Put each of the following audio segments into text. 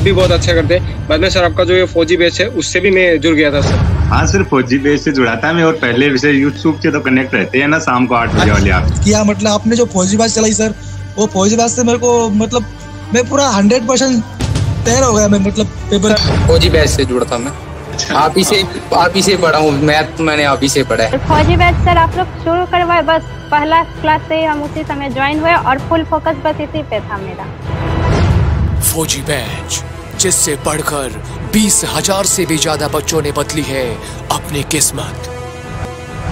आप भी बहुत अच्छा करते हैं बाद में सर आपका जो ये फौजी बेस है उससे भी मैं जुड़ गया था सर हाँ सर फौजी बेस से जुड़ा था मैं और पहले वैसे यूट्यूब से तो कनेक्ट रहते हैं ना शाम को आठ बजे वाले आप अच्छा, क्या मतलब आपने जो फौजी बाज चलाई सर वो फौजी बाज से मेरे को मतलब मैं पूरा हंड्रेड परसेंट तैयार हो गया मैं मतलब पेपर फौजी बैच से जुड़ा था मैं अच्छा। आप ही से आप ही से पढ़ा हूँ मैथ मैंने आप ही से पढ़ा है फौजी बैच सर आप लोग शुरू करवाए बस पहला क्लास से हम उसी समय ज्वाइन हुए और फुल फोकस बस इसी पे था मेरा फौजी बैच पच्चीस से बढ़कर बीस हजार से भी ज्यादा बच्चों ने बदली है अपनी किस्मत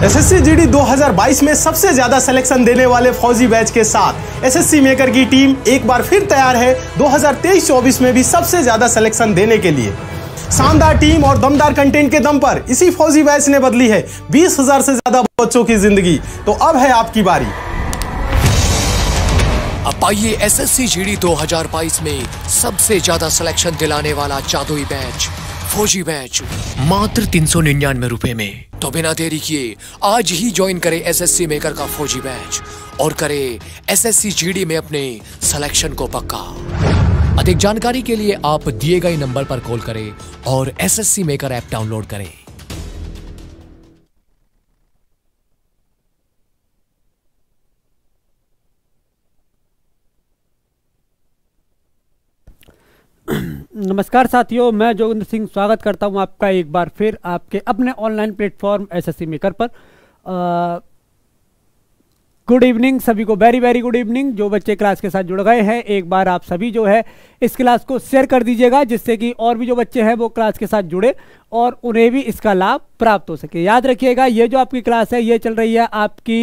एसएससी जीडी 2022 में सबसे ज्यादा सिलेक्शन देने वाले फौजी बैच के साथ एसएससी मेकर की टीम एक बार फिर तैयार है 2023-24 में भी सबसे ज्यादा सिलेक्शन देने के लिए शानदार टीम और दमदार कंटेंट के दम पर इसी फौजी बैच ने बदली है बीस हजार से ज्यादा बच्चों की जिंदगी तो अब है आपकी बारी अब पाइए दो हजार बाईस में सबसे ज्यादा सिलेक्शन दिलाने वाला जादुई बैच फौजी बैच मात्र तीन सौ निन्यानवे रूपए में तो बिना देरी किए आज ही ज्वाइन करें सी मेकर का फौजी बैच और करें जी डी में अपने सिलेक्शन को पक्का अधिक जानकारी के लिए आप दिए गए नंबर पर कॉल करें और S S C maker app download करें नमस्कार साथियों मैं जोगिंद्र सिंह स्वागत करता हूं आपका एक बार फिर आपके अपने ऑनलाइन प्लेटफॉर्म एसएससी मेकर पर गुड इवनिंग सभी को वेरी वेरी गुड इवनिंग जो बच्चे क्लास के साथ जुड़ गए हैं एक बार आप सभी जो है इस क्लास को शेयर कर दीजिएगा जिससे कि और भी जो बच्चे हैं वो क्लास के साथ जुड़े और उन्हें भी इसका लाभ प्राप्त हो सके याद रखिएगा ये जो आपकी क्लास है ये चल रही है आपकी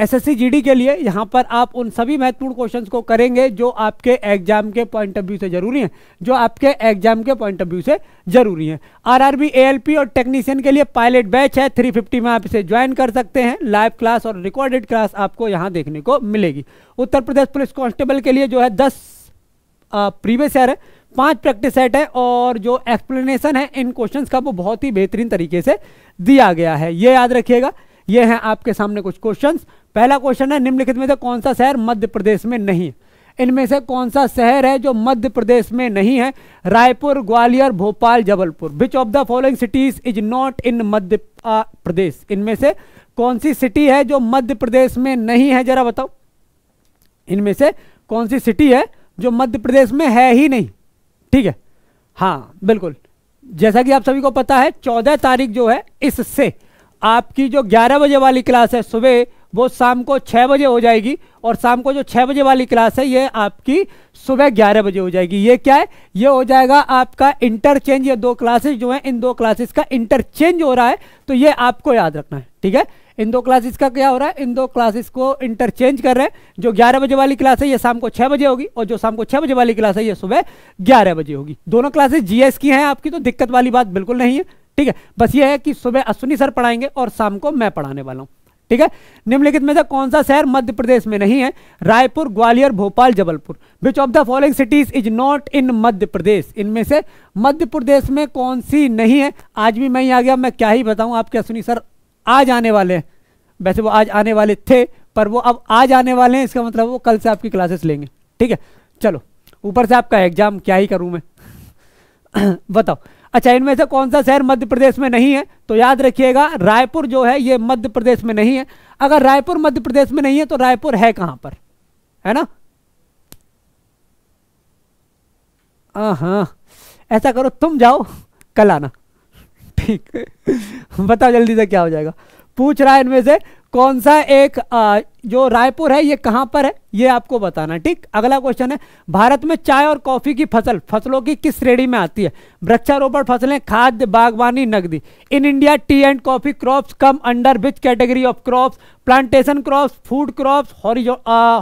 एसएससी जीडी के लिए यहाँ पर आप उन सभी महत्वपूर्ण क्वेश्चंस को करेंगे जो आपके एग्जाम के पॉइंट ऑफ व्यू से जरूरी हैं जो आपके एग्जाम के पॉइंट ऑफ व्यू से जरूरी हैं आरआरबी एएलपी और टेक्नीशियन के लिए पायलट बैच है 350 में आप इसे ज्वाइन कर सकते हैं लाइव क्लास और रिकॉर्डेड क्लास आपको यहाँ देखने को मिलेगी उत्तर प्रदेश पुलिस कॉन्स्टेबल के लिए जो है दस प्रीवियस ईयर है पांच प्रैक्टिस सेट है और जो एक्सप्लेनेशन है इन क्वेश्चंस का वो बहुत ही बेहतरीन तरीके से दिया गया है ये याद रखिएगा ये हैं आपके सामने कुछ क्वेश्चंस पहला क्वेश्चन है निम्नलिखित में से कौन सा शहर मध्य प्रदेश में नहीं है इनमें से कौन सा शहर है जो मध्य प्रदेश में नहीं है Raipur Gwalior Bhopal Jabalpur which of the following cities is not in Madhya Pradesh इनमें से कौन सी सिटी है जो मध्य प्रदेश में नहीं है जरा बताओ इनमें से कौन सी सिटी है जो मध्य प्रदेश में है ही नहीं ठीक है हाँ बिल्कुल जैसा कि आप सभी को पता है चौदह तारीख जो है इससे आपकी जो ग्यारह बजे वाली क्लास है सुबह वो शाम को छः बजे हो जाएगी और शाम को जो छः बजे वाली क्लास है ये आपकी सुबह ग्यारह बजे हो जाएगी ये क्या है ये हो जाएगा आपका इंटरचेंज ये दो क्लासेस जो हैं इन दो क्लासेस का इंटरचेंज हो रहा है तो ये आपको याद रखना है ठीक है इन दो क्लासेस का क्या हो रहा है इन दो क्लासेस को इंटरचेंज कर रहे हैं जो ग्यारह बजे वाली क्लास है ये शाम को छः बजे होगी और जो शाम को छः बजे वाली क्लास है ये सुबह ग्यारह बजे होगी दोनों क्लासेस जीएस की हैं आपकी तो दिक्कत वाली बात बिल्कुल नहीं है ठीक है बस ये है कि सुबह अश्विनी सर पढ़ाएंगे और शाम को मैं पढ़ाने वाला हूँ ठीक है निम्नलिखित में से कौन सा शहर मध्य प्रदेश में नहीं है Raipur Gwalior Bhopal Jabalpur which of the following cities is not in Madhya Pradesh इनमें से मध्य प्रदेश में कौन सी नहीं है आज भी मैं ही आ गया मैं क्या ही बताऊं क्या सुनी सर आज आने वाले हैं वैसे वो आज आने वाले थे पर वो अब आज आने वाले हैं इसका मतलब वो कल से आपकी क्लासेस लेंगे ठीक है चलो ऊपर से आपका एग्जाम क्या ही करूं मैं बताओ अच्छा इनमें से कौन सा शहर मध्य प्रदेश में नहीं है तो याद रखिएगा रायपुर जो है ये मध्य प्रदेश में नहीं है अगर रायपुर मध्य प्रदेश में नहीं है तो रायपुर है कहां पर है ना हाँ ऐसा करो तुम जाओ कल आना ठीक बताओ जल्दी से क्या हो जाएगा पूछ रहा है इनमें से कौन सा एक आ, जो रायपुर है ये कहां पर है ये आपको बताना ठीक अगला क्वेश्चन है भारत में चाय और कॉफी की फसल फसलों की किस श्रेणी में आती है वृक्षारोपण फसलें खाद्य बागवानी नगदी in India tea and coffee crops come under which category of crops plantation crops food crop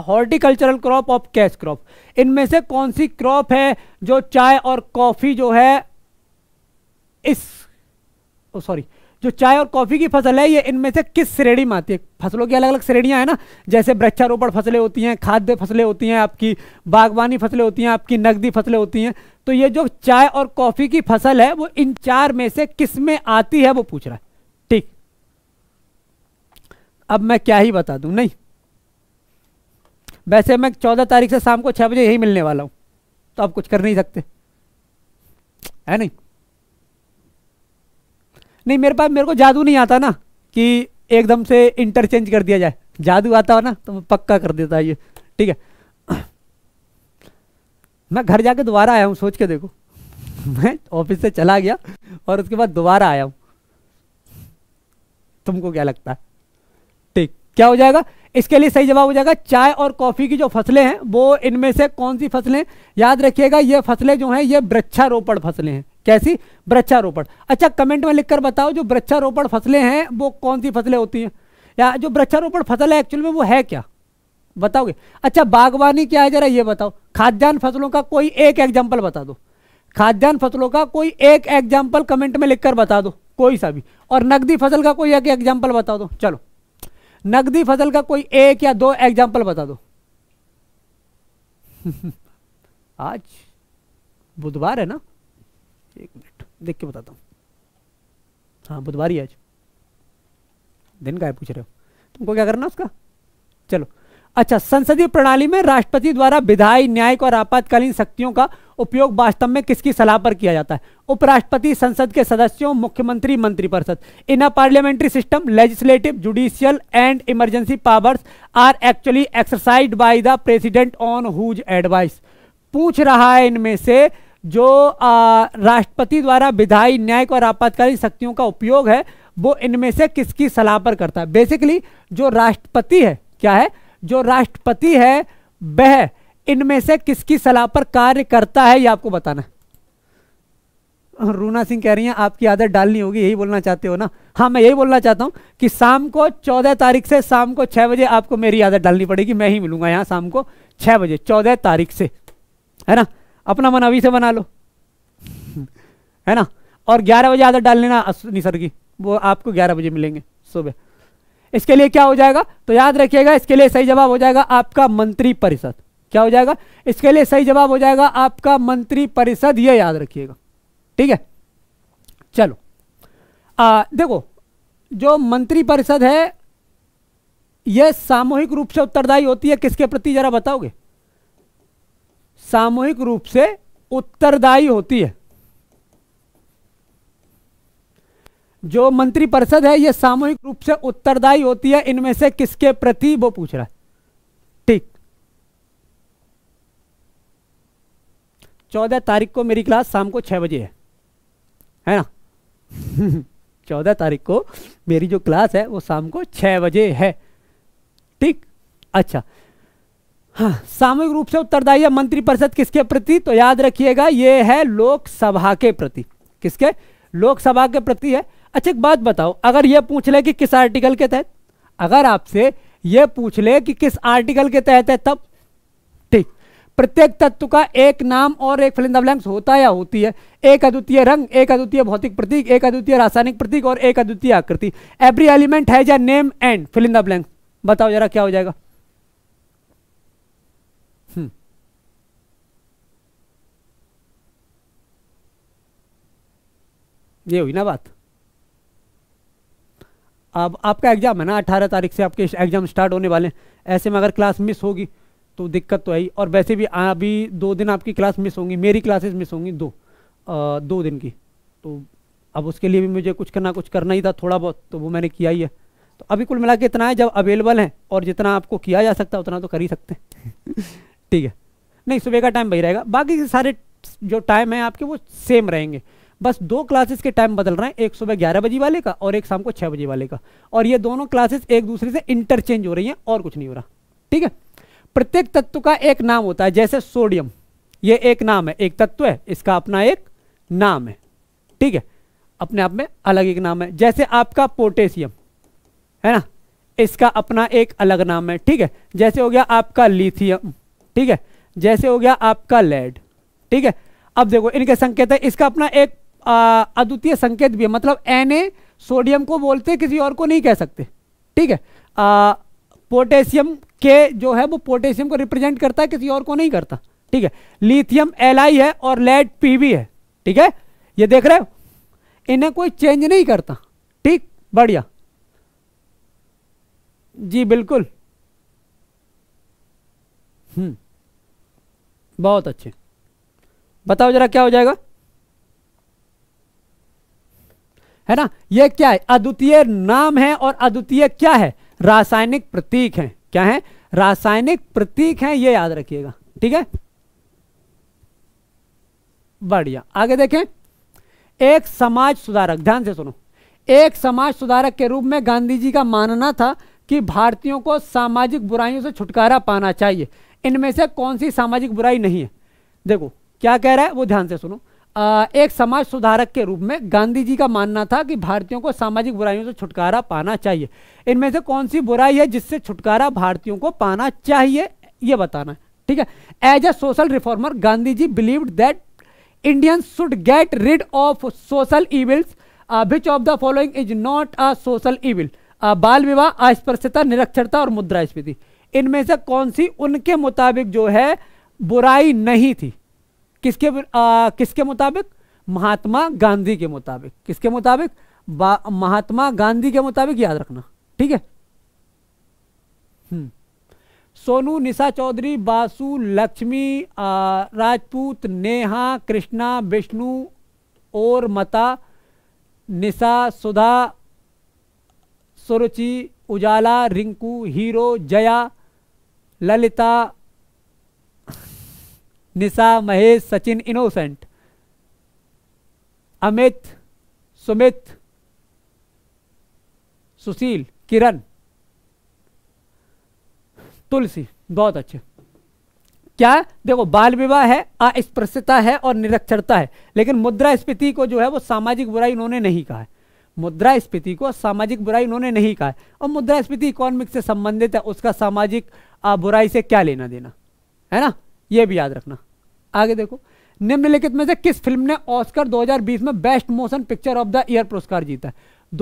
horticultural crop of cash crop इनमें से कौन सी क्रॉप है जो चाय और कॉफी जो है इस सॉरी oh, जो चाय और कॉफ़ी की फसल है ये इनमें से किस श्रेणी में आती है फसलों की अलग अलग श्रेणियां हैं ना जैसे वृक्षारोपण फसलें होती हैं खाद्य फसलें होती हैं आपकी बागवानी फसलें होती हैं आपकी नकदी फसलें होती हैं तो ये जो चाय और कॉफ़ी की फसल है वो इन चार में से किस में आती है वो पूछ रहा है ठीक अब मैं क्या ही बता दू नहीं वैसे मैं चौदह तारीख से शाम को छह बजे यही मिलने वाला हूं तो आप कुछ कर नहीं सकते है नहीं नहीं मेरे पास मेरे को जादू नहीं आता ना कि एकदम से इंटरचेंज कर दिया जाए जादू आता हो ना तो मैं पक्का कर देता ये ठीक है मैं घर जाके दोबारा आया हूँ सोच के देखो मैं ऑफिस से चला गया और उसके बाद दोबारा आया हूँ तुमको क्या लगता है ठीक क्या हो जाएगा इसके लिए सही जवाब हो जाएगा चाय और कॉफी की जो फसलें हैं वो इनमें से कौन सी फसलें याद रखिएगा ये फसलें जो हैं ये वृक्षारोपण फसलें हैं कैसी वृक्षारोपण अच्छा कमेंट में लिखकर बताओ जो वृक्षारोपण फसलें हैं वो कौन सी फसलें होती हैं या जो वृक्षारोपण फसल है एक्चुअल में वो है क्या बताओगे अच्छा बागवानी क्या है जरा ये बताओ खाद्यान्न फसलों का कोई एक एग्जाम्पल बता दो खाद्यान्न फसलों का कोई एक एग्जाम्पल कमेंट में लिखकर बता दो कोई सा भी और नकदी फसल का कोई एक एग्जाम्पल बता दो चलो नकदी फसल का कोई एक या दो एग्जाम्पल बता दो आज बुधवार है ना एक मिनट देख के बताता हूँ हाँ बुधवार ही आज दिन का है पूछ रहे हो तुमको क्या करना उसका चलो अच्छा संसदीय प्रणाली में राष्ट्रपति द्वारा विधायी न्यायिक और आपातकालीन शक्तियों का उपयोग वास्तव में किसकी सलाह पर किया जाता है उपराष्ट्रपति संसद के सदस्यों मुख्यमंत्री मंत्रिपरिषद in a parliamentary system legislative judicial and emergency powers are actually exercise by the president on whose advice पूछ रहा है इनमें से जो राष्ट्रपति द्वारा विधायी न्यायिक और आपातकालीन शक्तियों का उपयोग है वो इनमें से किसकी सलाह पर करता है बेसिकली जो राष्ट्रपति है क्या है जो राष्ट्रपति है वह इनमें से किसकी सलाह पर कार्य करता है ये आपको बताना हाँ, रूना सिंह कह रही हैं आपकी आदत डालनी होगी यही बोलना चाहते हो ना हाँ मैं यही बोलना चाहता हूँ कि शाम को चौदह तारीख से शाम को छः बजे आपको मेरी आदत डालनी पड़ेगी मैं ही मिलूंगा यहाँ शाम को छः बजे चौदह तारीख से है ना अपना मन अभी से बना लो है ना और ग्यारह बजे आदत डाल लेना निसर की वो आपको ग्यारह बजे मिलेंगे सुबह इसके लिए क्या हो जाएगा तो याद रखिएगा इसके लिए सही जवाब हो जाएगा आपका मंत्री परिषद क्या हो जाएगा इसके लिए सही जवाब हो जाएगा आपका मंत्री परिषद ये याद रखिएगा ठीक है चलो आ, देखो जो मंत्री परिषद है यह सामूहिक रूप से उत्तरदायी होती है किसके प्रति जरा बताओगे सामूहिक रूप से उत्तरदायी होती है जो मंत्री परिषद है यह सामूहिक रूप से उत्तरदायी होती है इनमें से किसके प्रति वो पूछ रहा है ठीक चौदह तारीख को मेरी क्लास शाम को छह बजे है है ना चौदह तारीख को मेरी जो क्लास है वो शाम को छह बजे है ठीक अच्छा हाँ सामूहिक रूप से उत्तरदायी है मंत्रिपरिषद किसके प्रति तो याद रखिएगा ये है लोकसभा के प्रति किसके लोकसभा के प्रति है अच्छा एक बात बताओ अगर ये पूछ ले कि किस आर्टिकल के तहत अगर आपसे ये पूछ ले कि किस आर्टिकल के तहत है तब ठीक प्रत्येक तत्व का एक नाम और एक फिलिंग ब्लैंक्स होता या होती है एक अद्वितीय रंग एक अद्वितीय भौतिक प्रतीक एक अद्वितीय रासायनिक प्रतीक और एक अद्वितीय आकृति एवरी एलिमेंट है a name and filling the बताओ जरा क्या हो जाएगा ये हुई ना बात अब आपका एग्ज़ाम है ना अठारह तारीख से आपके एग्ज़ाम स्टार्ट होने वाले हैं ऐसे में अगर क्लास मिस होगी तो दिक्कत तो है और वैसे भी अभी दो दिन आपकी क्लास मिस होंगी मेरी क्लासेस मिस होंगी दो आ, दो दिन की तो अब उसके लिए भी मुझे कुछ करना कुछ करना ही था थोड़ा बहुत तो वो मैंने किया ही है तो अभी कुल मिला के इतना है जब अवेलेबल है और जितना आपको किया जा सकता है उतना तो कर ही सकते हैं ठीक है नहीं सुबह का टाइम वही रहेगा बाकी सारे जो टाइम है आपके वो सेम रहेंगे बस दो क्लासेस के टाइम बदल रहे हैं एक सुबह ग्यारह बजे वाले का और एक शाम को छह बजे वाले का और ये दोनों क्लासेस एक दूसरे से इंटरचेंज हो रही हैं और कुछ नहीं हो रहा ठीक है प्रत्येक तत्व का एक नाम होता है जैसे सोडियम ये एक नाम है एक तत्व है इसका अपना एक नाम है ठीक है अपने आप में अलग एक नाम है जैसे आपका पोटेशियम है ना इसका अपना एक अलग नाम है ठीक है जैसे हो गया आपका लिथियम ठीक है जैसे हो गया आपका लेड ठीक है अब देखो इनके संकेत है इसका अपना एक अद्वितीय संकेत भी है मतलब एन सोडियम को बोलते किसी और को नहीं कह सकते ठीक है पोटेशियम के जो है वो पोटेशियम को रिप्रेजेंट करता है किसी और को नहीं करता ठीक है लिथियम एल है और लेड पी है ठीक है ये देख रहे हो इन्हें कोई चेंज नहीं करता ठीक बढ़िया जी बिल्कुल हम्म बहुत अच्छे बताओ जरा क्या हो जाएगा है ना ये क्या है अद्वितीय नाम है और अद्वितीय क्या है रासायनिक प्रतीक है क्या है रासायनिक प्रतीक है ये याद रखिएगा ठीक है बढ़िया आगे देखें एक समाज सुधारक ध्यान से सुनो एक समाज सुधारक के रूप में गांधी जी का मानना था कि भारतीयों को सामाजिक बुराइयों से छुटकारा पाना चाहिए इनमें से कौन सी सामाजिक बुराई नहीं है देखो क्या कह रहा है वो ध्यान से सुनो एक समाज सुधारक के रूप में गांधी जी का मानना था कि भारतीयों को सामाजिक बुराइयों से छुटकारा पाना चाहिए इनमें से कौन सी बुराई है जिससे छुटकारा भारतीयों को पाना चाहिए ये बताना है ठीक है as a social reformer Gandhi ji believe that Indians should get rid of social evils which of the following is not a social evil बाल विवाह अस्पृश्यता निरक्षरता और मुद्रास्फीति इनमें से कौन सी उनके मुताबिक जो है बुराई नहीं थी किसके आ, किसके मुताबिक महात्मा गांधी के मुताबिक किसके मुताबिक महात्मा गांधी के मुताबिक याद रखना ठीक है हम्म। सोनू निशा चौधरी बासु लक्ष्मी राजपूत नेहा कृष्णा विष्णु और मता निशा सुधा सुरुचि उजाला रिंकू हीरो जया ललिता निशा महेश सचिन इनोसेंट अमित सुमित सुशील किरण तुलसी बहुत अच्छे क्या देखो बाल विवाह है अस्पृश्यता है और निरक्षरता है लेकिन मुद्रा स्फीति को जो है वो सामाजिक बुराई उन्होंने नहीं कहा है मुद्रा स्फीति को सामाजिक बुराई उन्होंने नहीं कहा है और मुद्रा स्फीति इकोनॉमिक से संबंधित है उसका सामाजिक बुराई से क्या लेना देना है ना यह भी याद रखना आगे देखो निम्नलिखित में से किस फिल्म ने ऑस्कर 2020 में best motion picture of the year पुरस्कार जीता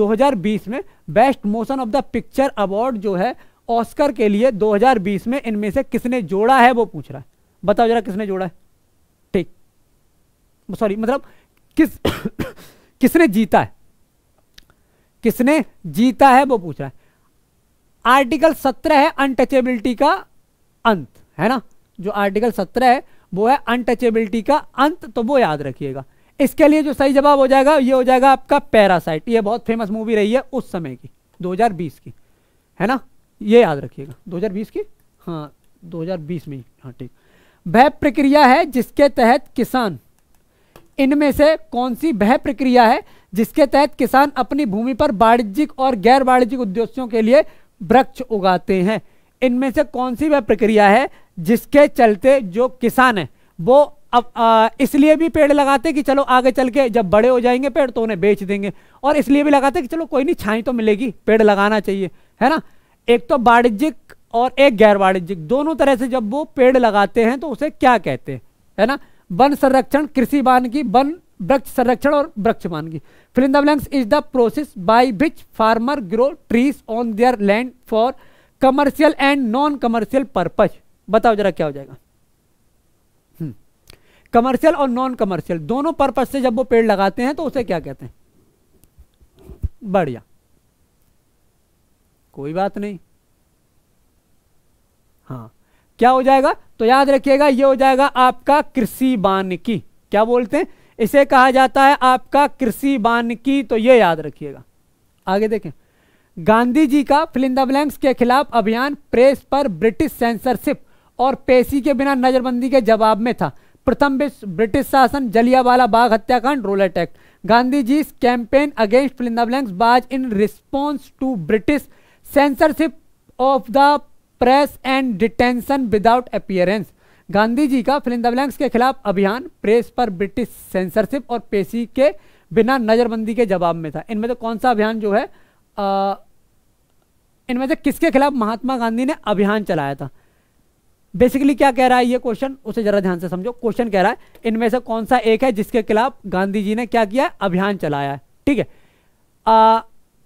2020 में best motion of the picture award जो है ऑस्कर के लिए 2020 में इनमें से किसने जोड़ा है वो पूछ रहा है बताओ जरा किसने जोड़ा है ठीक सॉरी मतलब किस किसने जीता है किसने जीता है वो पूछ रहा है आर्टिकल सत्रह है अनटचेबिलिटी का अंत है ना जो आर्टिकल सत्रह है वो है अनटचेबिलिटी का अंत तो वो याद रखिएगा इसके लिए जो सही जवाब हो जाएगा ये हो जाएगा आपका पैरासाइट ये बहुत फेमस मूवी रही है उस समय की 2020 की है ना ये याद रखिएगा 2020 की हाँ 2020 में हाँ ठीक वह प्रक्रिया है जिसके तहत किसान इनमें से कौन सी वह प्रक्रिया है जिसके तहत किसान अपनी भूमि पर वाणिज्यिक और गैर वाणिज्यिक उद्देश्यों के लिए वृक्ष उगाते हैं इनमें से कौन सी वह प्रक्रिया है जिसके चलते जो किसान है वो अब इसलिए भी पेड़ लगाते कि चलो आगे चल के जब बड़े हो जाएंगे पेड़ तो उन्हें बेच देंगे और इसलिए भी लगाते कि चलो कोई नहीं छाई तो मिलेगी पेड़ लगाना चाहिए है ना एक तो वाणिज्यिक और एक गैर वाणिज्यिक दोनों तरह से जब वो पेड़ लगाते हैं तो उसे क्या कहते हैं है ना वन संरक्षण कृषि की वन वृक्ष संरक्षण और वृक्ष बान की इन is the process by which farmer grow trees on their land for commercial and non commercial purpose बताओ जरा क्या हो जाएगा कमर्शियल हम्म। और नॉन कमर्शियल दोनों पर्पज से जब वो पेड़ लगाते हैं तो उसे क्या कहते हैं बढ़िया कोई बात नहीं हाँ क्या हो जाएगा तो याद रखिएगा ये हो जाएगा आपका कृषि वानिकी क्या बोलते हैं इसे कहा जाता है आपका कृषि वानिकी तो ये याद रखिएगा आगे देखें गांधी जी का फिलिंदा ब्लैंक्स के खिलाफ अभियान प्रेस पर ब्रिटिश सेंसरशिप और पेशी के बिना नजरबंदी के जवाब में था प्रथम विश्व ब्रिटिश शासन जलियावाला बाग हत्याकांड Rowlatt Act Gandhi ji campaign against fill in the blanks was in response to British censorship of the press and detention without appearance Gandhi ji का फिलिंदाब्लैंक्स के खिलाफ अभियान प्रेस पर ब्रिटिश सेंसरशिप और पेशी के बिना नज़रबंदी के जवाब में था इनमें से कौन सा अभियान जो है इनमें से किसके खिलाफ महात्मा गांधी ने अभियान चलाया था बेसिकली क्या कह रहा है ये क्वेश्चन उसे जरा ध्यान से समझो क्वेश्चन कह रहा है इनमें से कौन सा एक है जिसके खिलाफ गांधी जी ने क्या किया अभियान चलाया है ठीक है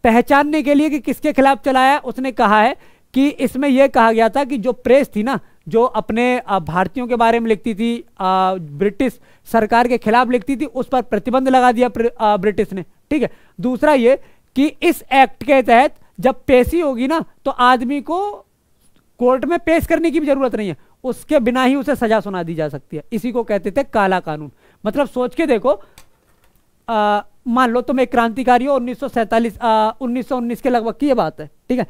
पहचानने के लिए कि किसके खिलाफ चलाया उसने कहा है कि इसमें यह कहा गया था कि जो प्रेस थी ना जो अपने भारतीयों के बारे में लिखती थी ब्रिटिश सरकार के खिलाफ लिखती थी उस पर प्रतिबंध लगा दिया ब्रिटिश ने ठीक है दूसरा ये कि इस एक्ट के तहत जब पेशी होगी ना तो आदमी को कोर्ट में पेश करने की भी जरूरत नहीं है उसके बिना ही उसे सजा सुना दी जा सकती है इसी को कहते थे काला कानून मतलब सोच के देखो मान लो तुम एक क्रांतिकारी हो उन्नीस सौ उन्नीस के लगभग की यह बात है ठीक है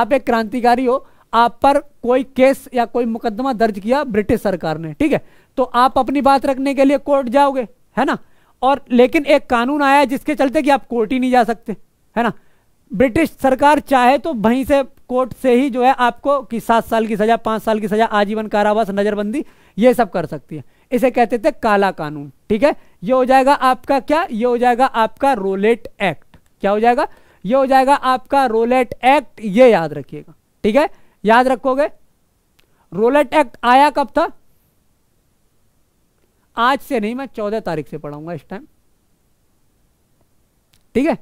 आप एक क्रांतिकारी हो आप पर कोई केस या कोई मुकदमा दर्ज किया ब्रिटिश सरकार ने ठीक है तो आप अपनी बात रखने के लिए कोर्ट जाओगे है ना और लेकिन एक कानून आया जिसके चलते कि आप कोर्ट ही नहीं जा सकते है ना ब्रिटिश सरकार चाहे तो वहीं से कोर्ट से ही जो है आपको कि सात साल की सजा पांच साल की सजा आजीवन कारावास नज़रबंदी ये सब कर सकती है इसे कहते थे काला कानून ठीक है ये हो जाएगा आपका क्या ये हो जाएगा आपका रोलेट एक्ट क्या हो जाएगा ये हो जाएगा आपका रोलेट एक्ट ये याद रखिएगा ठीक है याद रखोगे रोलेट एक्ट आया कब था आज से नहीं मैं चौदह तारीख से पढ़ाऊंगा इस टाइम ठीक है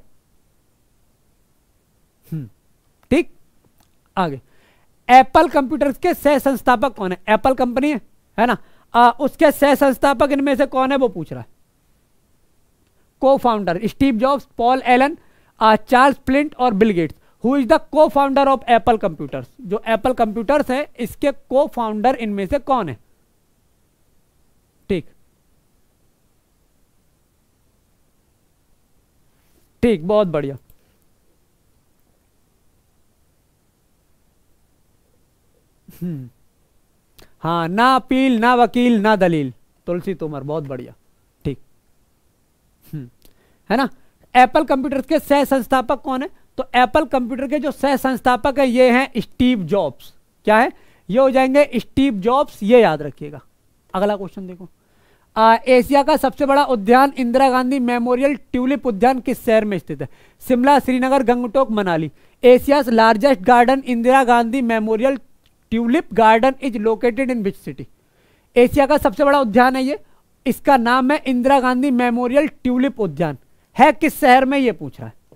आगे एप्पल कंप्यूटर्स के सह संस्थापक कौन है एप्पल कंपनी है है ना आ, उसके सह संस्थापक इनमें से कौन है वो पूछ रहा है co founder Steve Jobs Paul Allen Charles Flint और Bill Gates who is the co founder of Apple computers जो एप्पल कंप्यूटर्स है इसके को फाउंडर इनमें से कौन है ठीक ठीक बहुत बढ़िया हम्म। हाँ ना अपील ना वकील ना दलील तुलसी तोमर बहुत बढ़िया ठीक हम्म। है ना एप्पल कंप्यूटर के सह संस्थापक कौन है तो एप्पल कंप्यूटर के जो सह संस्थापक है ये हैं स्टीव जॉब्स क्या है ये हो जाएंगे स्टीव जॉब्स ये याद रखिएगा अगला क्वेश्चन देखो आ, एशिया का सबसे बड़ा उद्यान इंदिरा गांधी मेमोरियल ट्यूलिप उद्यान किस शहर में स्थित है Shimla Srinagar Gangtok Manali Asia largest garden Indira Gandhi memorial tulip garden is located in which city Asia का सबसे बड़ा उद्यान है ये इसका नाम है इंदिरा गांधी मेमोरियल ट्यूलिप उद्यान है किस शहर में ये पूछ रहा है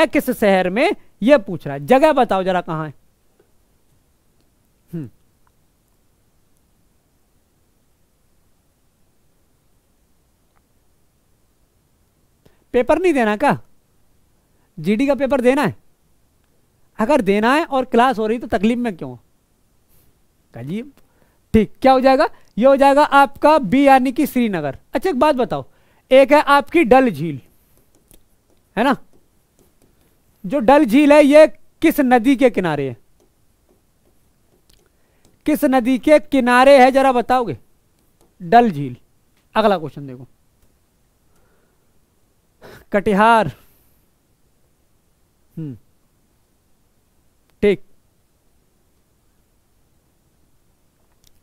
है किस शहर में ये पूछ रहा है जगह बताओ जरा कहां है हम्म। पेपर नहीं देना का जीडी का पेपर देना है अगर देना है और क्लास हो रही तो तकलीफ में क्यों का जी ठीक क्या हो जाएगा ये हो जाएगा आपका बी यानी कि श्रीनगर अच्छा एक बात बताओ एक है आपकी डल झील है ना जो डल झील है ये किस नदी के किनारे है किस नदी के किनारे है जरा बताओगे डल झील अगला क्वेश्चन देखो कटिहार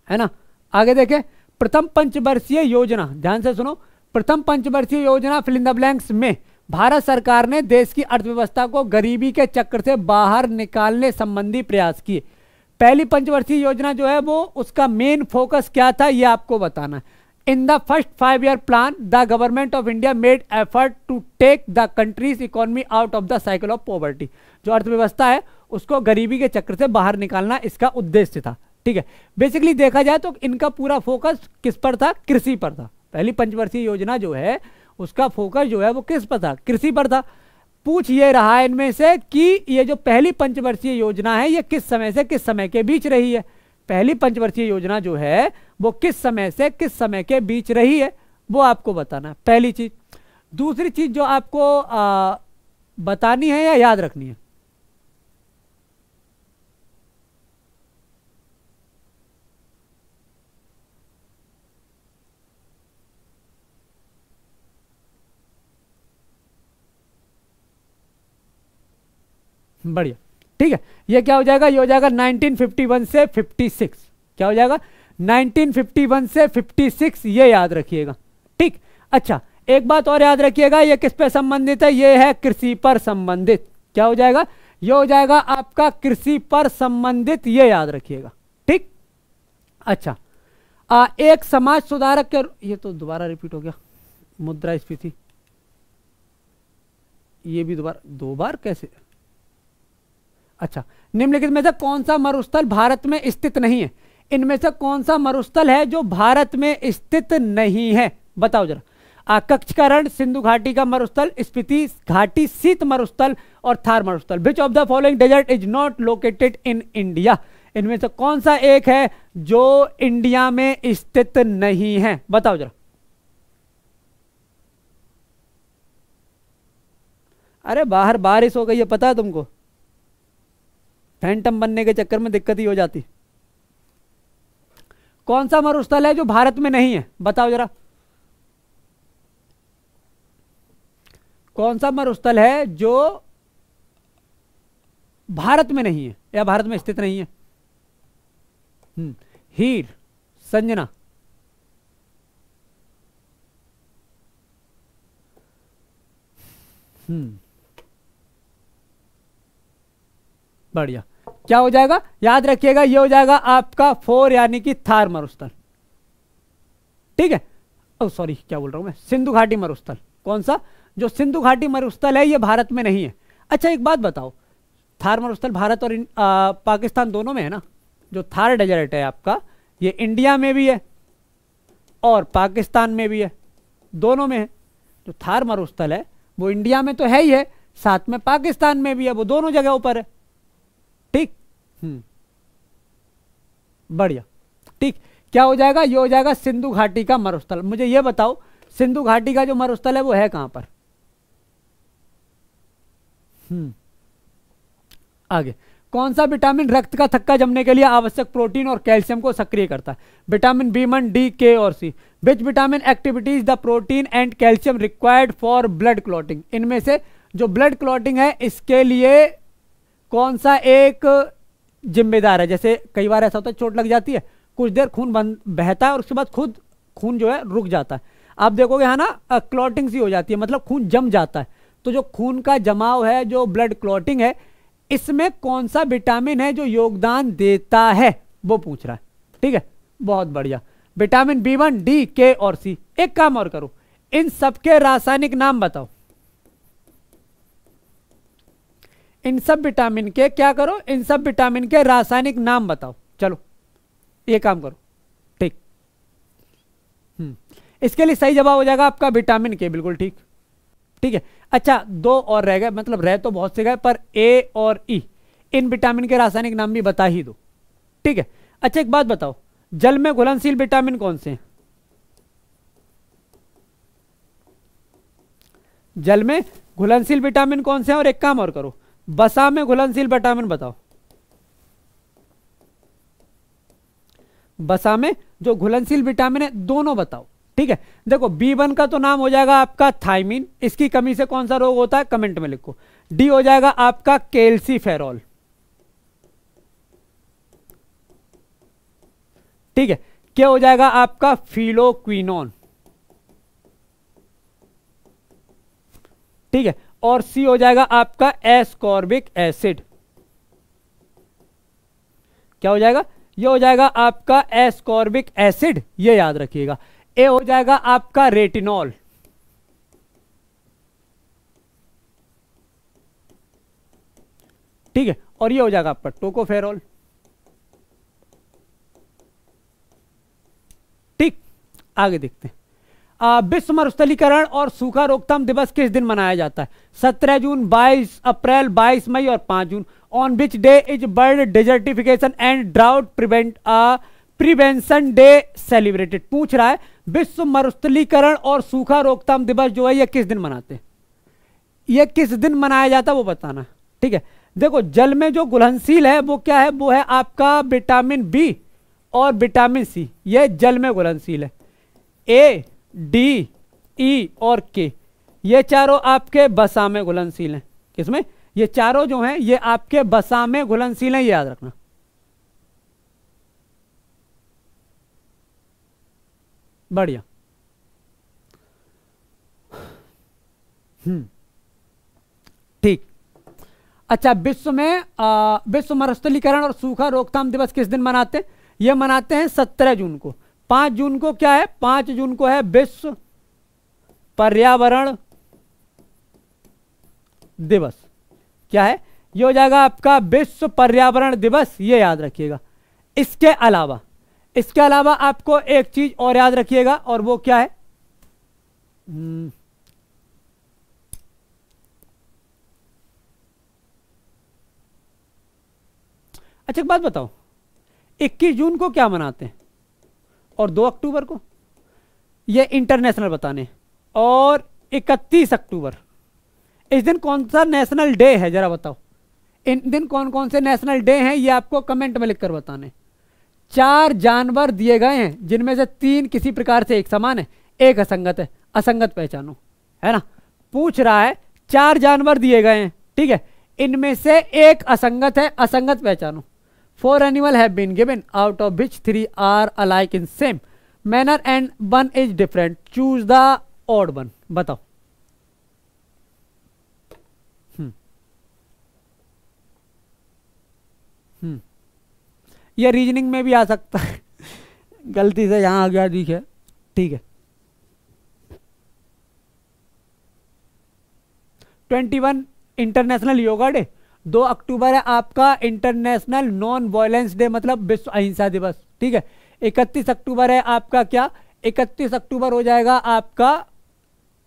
है ना आगे देखें प्रथम पंचवर्षीय योजना ध्यान से सुनो प्रथम पंचवर्षीय योजना फिलिंद द ब्लैंक्स में भारत सरकार ने देश की अर्थव्यवस्था को गरीबी के चक्कर से बाहर निकालने संबंधी प्रयास किए पहली पंचवर्षीय योजना जो है वो उसका मेन फोकस क्या था ये आपको बताना है in the first five year plan the government of India made effort to take the country's economy out of the cycle of poverty जो अर्थव्यवस्था है उसको गरीबी के चक्र से बाहर निकालना इसका उद्देश्य था ठीक है बेसिकली देखा जाए तो इनका पूरा फोकस किस पर था कृषि पर था पहली पंचवर्षीय योजना जो है उसका फोकस जो है वो किस पर था कृषि पर था पूछ ये रहा इनमें से कि ये जो पहली पंचवर्षीय योजना है ये किस समय से किस समय के बीच रही है पहली पंचवर्षीय योजना जो है वो किस समय से किस समय के बीच रही है वो आपको बताना है पहली चीज दूसरी चीज जो आपको आ, बतानी है या याद रखनी है बढ़िया ठीक है ये क्या हो जाएगा ये हो जाएगा 1951 से 56 क्या हो जाएगा 1951 से 56 ये याद रखिएगा ठीक अच्छा एक बात और याद रखिएगा ये किस पे संबंधित है ये है कृषि पर संबंधित क्या हो जाएगा ये हो जाएगा आपका कृषि पर संबंधित ये याद रखिएगा ठीक अच्छा आ, एक समाज सुधारक के ये तो दोबारा रिपीट हो गया मुद्रा स्फीति ये भी दोबारा दो बार कैसे अच्छा निम्नलिखित में से कौन सा मरुस्थल भारत में स्थित नहीं है इनमें से कौन सा मरुस्थल है जो भारत में स्थित नहीं है बताओ जरा कक्षकरण सिंधु घाटी का मरुस्थल स्पीति घाटी शीत मरुस्थल और थार मरुस्थल which of the following desert is not located in India इनमें से कौन सा एक है जो इंडिया में स्थित नहीं है बताओ जरा अरे बाहर बारिश हो गई है पता है तुमको फैंटम बनने के चक्कर में दिक्कत ही हो जाती कौन सा मरुस्थल है जो भारत में नहीं है बताओ जरा कौन सा मरुस्थल है जो भारत में नहीं है या भारत में स्थित नहीं है हम्म, हीर संजना हम्म बढ़िया क्या हो जाएगा याद रखिएगा ये हो जाएगा आपका फोर यानी कि थार मरुस्थल ठीक है ओ सॉरी क्या बोल रहा हूं मैं सिंधु घाटी मरुस्थल कौन सा जो सिंधु घाटी मरुस्थल है ये भारत में नहीं है अच्छा एक बात बताओ थार मरुस्थल भारत और आ, पाकिस्तान दोनों में है ना जो थार डेजर्ट है आपका ये इंडिया में भी है और पाकिस्तान में भी है दोनों में है जो थार मरुस्थल है वो इंडिया में तो है ही है साथ में पाकिस्तान में भी है वो दोनों जगहों पर है हम्म। बढ़िया ठीक क्या हो जाएगा ये हो जाएगा सिंधु घाटी का मरुस्थल मुझे ये बताओ सिंधु घाटी का जो मरुस्थल है वो है कहां पर हम्म। आगे कौन सा विटामिन रक्त का थक्का जमने के लिए आवश्यक प्रोटीन और कैल्शियम को सक्रिय करता है vitamin B one D K और C which vitamin activities the protein and calcium required for blood clotting इनमें से जो ब्लड क्लॉटिंग है इसके लिए कौन सा एक जिम्मेदार है जैसे कई बार ऐसा होता है चोट लग जाती है कुछ देर खून बन बहता है और उसके बाद खुद खून जो है रुक जाता है आप देखोगे है ना क्लॉटिंग सी हो जाती है मतलब खून जम जाता है तो जो खून का जमाव है जो ब्लड क्लॉटिंग है इसमें कौन सा विटामिन है जो योगदान देता है वो पूछ रहा है ठीक है बहुत बढ़िया vitamin B one D K और सी एक काम और करो इन सबके रासायनिक नाम बताओ इन सब विटामिन के क्या करो इन सब विटामिन के रासायनिक नाम बताओ चलो ये काम करो ठीक हम्म। इसके लिए सही जवाब हो जाएगा आपका विटामिन के बिल्कुल ठीक ठीक है अच्छा दो और रह गए मतलब रह तो बहुत से गए पर ए और ई e, इन विटामिन के रासायनिक नाम भी बता ही दो ठीक है अच्छा एक बात बताओ जल में घुलनशील विटामिन कौन से हैं जल में घुलनशील विटामिन कौन से हैं और एक काम और करो बसा में घुलनशील विटामिन बताओ बसा में जो घुलनशील विटामिन है दोनों बताओ ठीक है देखो बी वन का तो नाम हो जाएगा आपका थाइमिन इसकी कमी से कौन सा रोग होता है कमेंट में लिखो डी हो जाएगा आपका फेरोल ठीक है क्या हो जाएगा आपका फिलोक्विनोन ठीक है और सी हो जाएगा आपका एस्कॉर्बिक एसिड क्या हो जाएगा ये हो जाएगा आपका एस्कॉर्बिक एसिड ये याद रखिएगा ए हो जाएगा आपका रेटिनॉल ठीक है और ये हो जाएगा आपका टोकोफेरॉल ठीक आगे देखते हैं विश्व मरुस्थलीकरण और सूखा रोकथाम दिवस किस दिन मनाया जाता है 17 जून 22 अप्रैल 22 मई और 5 जून on which day is world desertification and drought prevent prevention day celebrated पूछ रहा है विश्व मरुस्थलीकरण और सूखा रोकथाम दिवस जो है यह किस दिन मनाते हैं यह किस दिन मनाया जाता है वो बताना ठीक है देखो जल में जो घुलनशील है वो क्या है वो है आपका विटामिन बी और विटामिन सी यह जल में घुलनशील है ए डी ई और के ये चारों आपके बसा में घुलनशील हैं किसमें ये चारों जो हैं ये आपके बसा में घुलनशील हैं याद रखना बढ़िया हम्म ठीक अच्छा विश्व में विश्व मरुस्थलीकरण और सूखा रोकथाम दिवस किस दिन मनाते हैं ये मनाते हैं सत्रह जून को पांच जून को क्या है पांच जून को है विश्व पर्यावरण दिवस क्या है यह हो जाएगा आपका विश्व पर्यावरण दिवस यह याद रखिएगा इसके अलावा इसके अलावा आपको एक चीज और याद रखिएगा और वो क्या है हम्म। अच्छा एक बात बताओ 21 जून को क्या मनाते हैं और 2 अक्टूबर को ये इंटरनेशनल बताने और 31 अक्टूबर इस दिन कौन सा नेशनल डे है ज़रा बताओ इन दिन कौन कौन से नेशनल डे हैं ये आपको कमेंट में लिखकर बताने चार जानवर दिए गए हैं जिनमें से तीन किसी प्रकार से एक समान है एक असंगत है असंगत पहचानो है ना पूछ रहा है चार जानवर दिए गए हैं ठीक है इनमें से एक असंगत है असंगत पहचानो four animal have been given out of which three are alike in same manner and one is different choose the odd one बताओ यह रीजनिंग में भी आ सकता है गलती से यहां आ गया ठीक है ठीक है twenty one international yoga day दो अक्टूबर है आपका इंटरनेशनल नॉन वायलेंस डे मतलब विश्व अहिंसा दिवस ठीक है इकतीस अक्टूबर है आपका क्या इकतीस अक्टूबर हो जाएगा आपका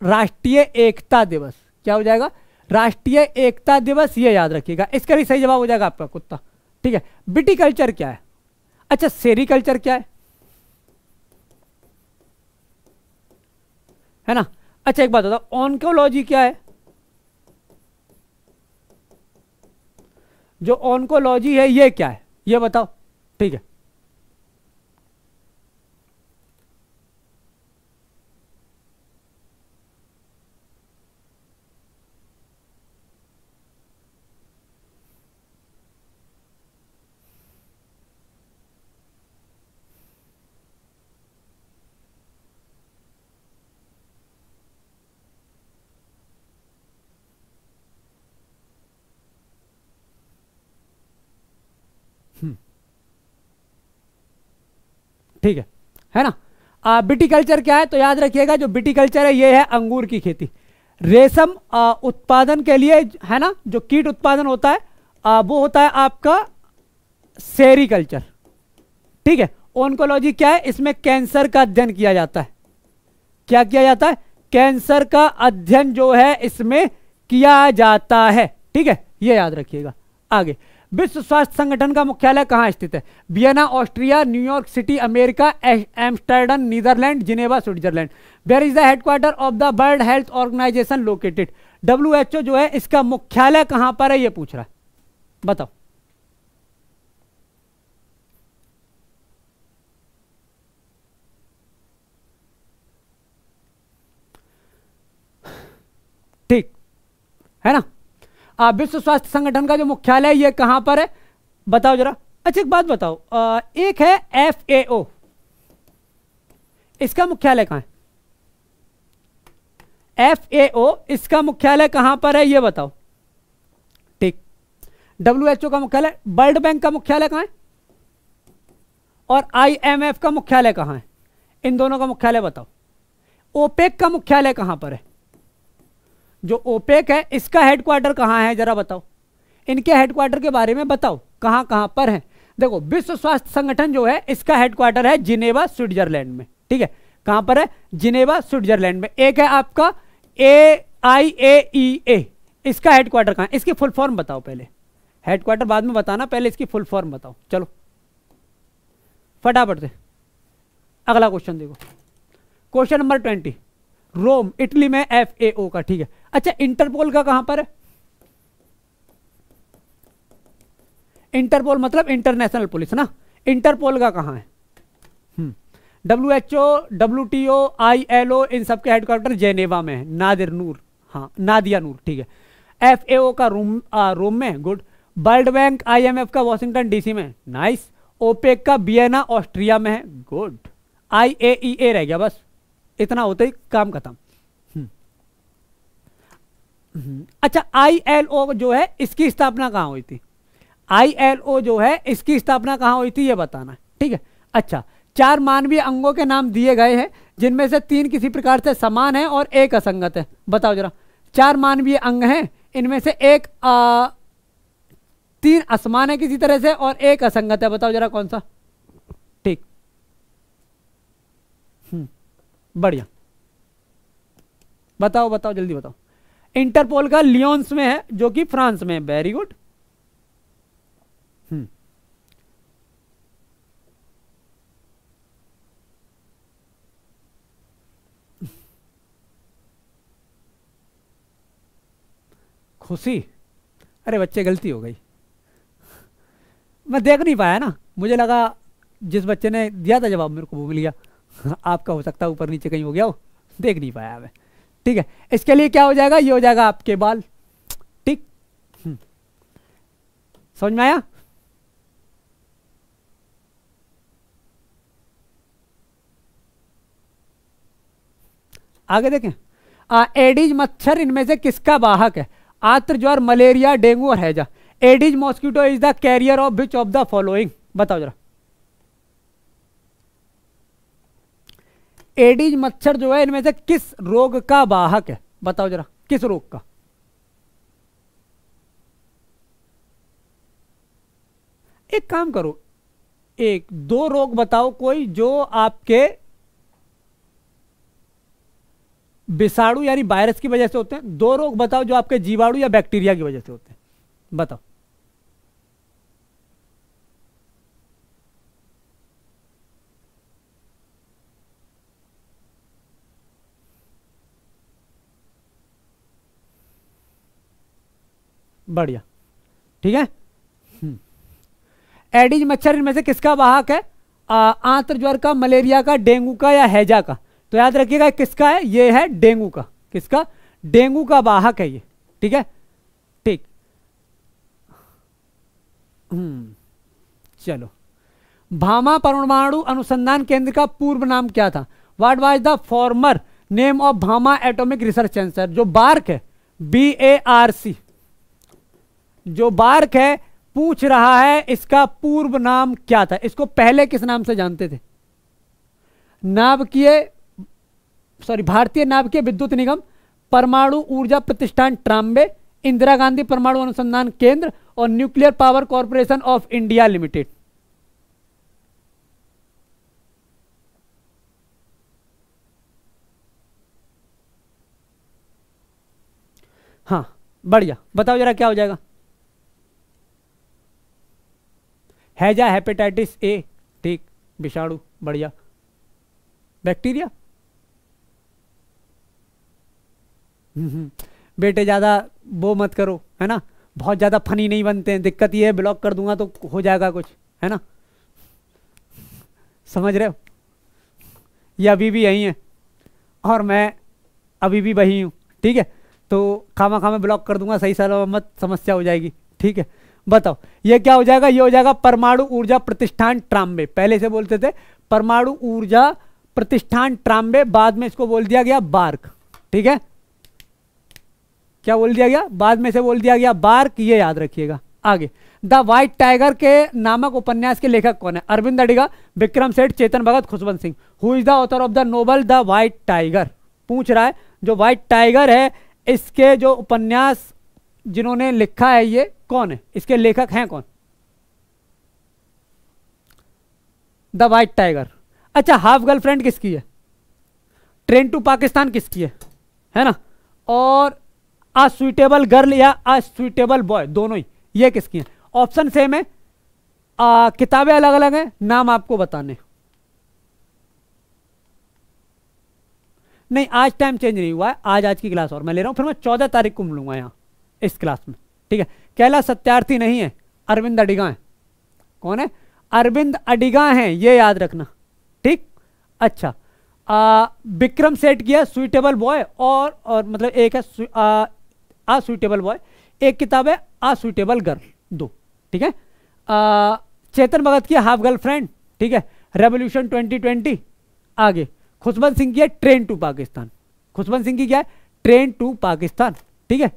राष्ट्रीय एकता दिवस क्या हो जाएगा राष्ट्रीय एकता दिवस ये याद रखिएगा इसका भी सही जवाब हो जाएगा आपका कुत्ता ठीक है बिटी कल्चर क्या है अच्छा सेरी कल्चर क्या है है ना अच्छा एक बात बताओ ऑनकोलॉजी क्या है जो ऑनकोलॉजी है ये क्या है ये बताओ ठीक है ठीक है है ना कल्चर क्या है तो याद रखिएगा जो कल्चर है ये है अंगूर की खेती रेशम उत्पादन के लिए है ना जो कीट उत्पादन होता है आ, वो होता है आपका सेरिकल्चर ठीक है ओनकोलॉजी क्या है इसमें कैंसर का अध्ययन किया जाता है क्या किया जाता है कैंसर का अध्ययन जो है इसमें किया जाता है ठीक है ये याद रखिएगा आगे विश्व स्वास्थ्य संगठन का मुख्यालय कहाँ स्थित है Vienna Austria New York city America Amsterdam Netherlands Geneva Switzerland where is the headquarter of the world health organization located W H O जो है इसका मुख्यालय कहाँ पर है ये पूछ रहा है बताओ ठीक है ना विश्व स्वास्थ्य संगठन का जो मुख्यालय ये कहाँ पर है बताओ जरा अच्छा एक बात बताओ आ, एक है एफ ए ओ इसका मुख्यालय कहाँ है एफ ए ओ इसका मुख्यालय कहाँ पर है ये बताओ ठीक डब्ल्यू एच ओ का मुख्यालय वर्ल्ड बैंक का मुख्यालय कहाँ है और आई एम एफ का मुख्यालय कहाँ है इन दोनों का मुख्यालय बताओ ओपेक का मुख्यालय कहाँ पर है जो ओपेक है इसका हेडक्वार्टर कहाँ है जरा बताओ इनके हेडक्वार्टर के बारे में बताओ कहाँ कहाँ पर है देखो विश्व स्वास्थ्य संगठन जो है इसका हेडक्वार्टर है जिनेवा स्विट्जरलैंड में ठीक है कहाँ पर है जिनेवा स्विट्जरलैंड में एक है आपका ए आई ए ई ए इसका हेडक्वार्टर कहाँ इसकी फुल फॉर्म बताओ पहले हेडक्वार्टर बाद में बताना पहले इसकी फुल फॉर्म बताओ चलो फटाफट से अगला क्वेश्चन देखो question number twenty Rome Italy में एफ ए ओ का ठीक है अच्छा इंटरपोल का कहां पर है इंटरपोल मतलब इंटरनेशनल पुलिस ना इंटरपोल का कहां है W H O W T O I L O इन सबके हेडक्वार्टर जेनेवा में है नादिर नूर हाँ नादिया नूर ठीक है एफ ए ओ का रूम आ, रूम में good World Bank I M F का वॉशिंगटन डीसी में नाइस ओपेक का बियना ऑस्ट्रिया में है गुड आई ए ई ए रह गया बस इतना होते ही काम खत्म अच्छा आई एल ओ जो है इसकी स्थापना कहाँ हुई थी आई एल ओ जो है इसकी स्थापना कहाँ हुई थी ये बताना ठीक है अच्छा चार मानवीय अंगों के नाम दिए गए हैं जिनमें से तीन किसी प्रकार से समान है और एक असंगत है बताओ जरा चार मानवीय अंग हैं इनमें से एक आ, तीन असमान है किसी तरह से और एक असंगत है बताओ जरा कौन सा ठीक हम्म, बढ़िया बताओ बताओ जल्दी बताओ इंटरपोल का लियोन्स में है जो कि फ्रांस में है वेरी गुड hmm. खुशी अरे बच्चे गलती हो गई मैं देख नहीं पाया ना मुझे लगा जिस बच्चे ने दिया था जवाब मेरे को वो मिल गया आपका हो सकता है ऊपर नीचे कहीं हो गया हो देख नहीं पाया मैं ठीक है इसके लिए क्या हो जाएगा ये हो जाएगा आपके बाल ठीक हम्म। समझ में आया आगे देखें एडिज मच्छर इनमें से किसका वाहक है आत्र ज्वर मलेरिया डेंगू और हैजा Aedes mosquito is the carrier of which of the following बताओ जरा एडीज मच्छर जो है इनमें से किस रोग का वाहक है बताओ जरा किस रोग का एक काम करो एक दो रोग बताओ कोई जो आपके विषाणु यानी वायरस की वजह से होते हैं दो रोग बताओ जो आपके जीवाणु या बैक्टीरिया की वजह से होते हैं बताओ बढ़िया ठीक है हम्म। एडिज मच्छर इनमें से किसका वाहक है आंत्र ज्वर का मलेरिया का डेंगू का या हैजा का तो याद रखिएगा किसका है ये है डेंगू का किसका डेंगू का वाहक है ये ठीक है ठीक हम्म। चलो भामा परमाणु अनुसंधान केंद्र का पूर्व नाम क्या था what was the former name of Bhabha atomic research centre जो बार्क है बी ए आर सी जो बार्क है पूछ रहा है इसका पूर्व नाम क्या था इसको पहले किस नाम से जानते थे नाभकीय सॉरी भारतीय नाभिकीय विद्युत निगम परमाणु ऊर्जा प्रतिष्ठान ट्राम्बे इंदिरा गांधी परमाणु अनुसंधान केंद्र और nuclear power corporation of India limited हाँ बढ़िया बताओ जरा क्या हो जाएगा हैजा हेपेटाइटिस ए ठीक विषाणु बढ़िया बैक्टीरिया हम्म, हम्म। बेटे ज़्यादा वो मत करो है ना बहुत ज़्यादा फनी नहीं बनते हैं दिक्कत ये है ब्लॉक कर दूंगा तो हो जाएगा कुछ है ना समझ रहे हो ये अभी भी यही है और मैं अभी भी वही हूँ ठीक है तो खामा खामा ब्लॉक कर दूंगा सही सलामत समस्या हो जाएगी ठीक है बताओ ये क्या हो जाएगा ये हो जाएगा परमाणु ऊर्जा प्रतिष्ठान ट्राम्बे पहले से बोलते थे परमाणु ऊर्जा प्रतिष्ठान ट्राम्बे बाद में इसको बोल दिया गया बार्क ठीक है क्या बोल दिया गया बाद में से बोल दिया गया बार्क ये याद रखिएगा आगे द व्हाइट टाइगर के नामक उपन्यास के लेखक कौन है Arvind Adiga Vikram Seth Chetan Bhagat Khushwant Singh who is the author of the novel the white tiger पूछ रहा है जो व्हाइट टाइगर है इसके जो उपन्यास जिन्होंने लिखा है ये कौन है इसके लेखक हैं कौन द वाइट टाइगर अच्छा हाफ गर्लफ्रेंड किसकी है ट्रेन टू पाकिस्तान किसकी है है ना और असुइटेबल गर्ल या असुइटेबल बॉय दोनों ही ये किसकी है ऑप्शन सेम है आ, किताबें अलग अलग हैं नाम आपको बताने नहीं आज टाइम चेंज नहीं हुआ है आज आज की क्लास और मैं ले रहा हूँ फिर मैं चौदह तारीख को मिलूंगा यहां इस क्लास में ठीक है कैला सत्यार्थी नहीं है अरविंद अडिगा है कौन है अरविंद अडिगा है ये याद रखना ठीक अच्छा विक्रम सेट किया सुइटेबल बॉय और और मतलब एक है असुइटेबल बॉय एक किताब है असुइटेबल गर्ल दो ठीक है आ, चेतन भगत की हाफ गर्लफ्रेंड ठीक है रेवोल्यूशन 2020 आगे खुशवंत सिंह की है ट्रेन टू पाकिस्तान खुशवंत सिंह की क्या है ट्रेन टू पाकिस्तान ठीक है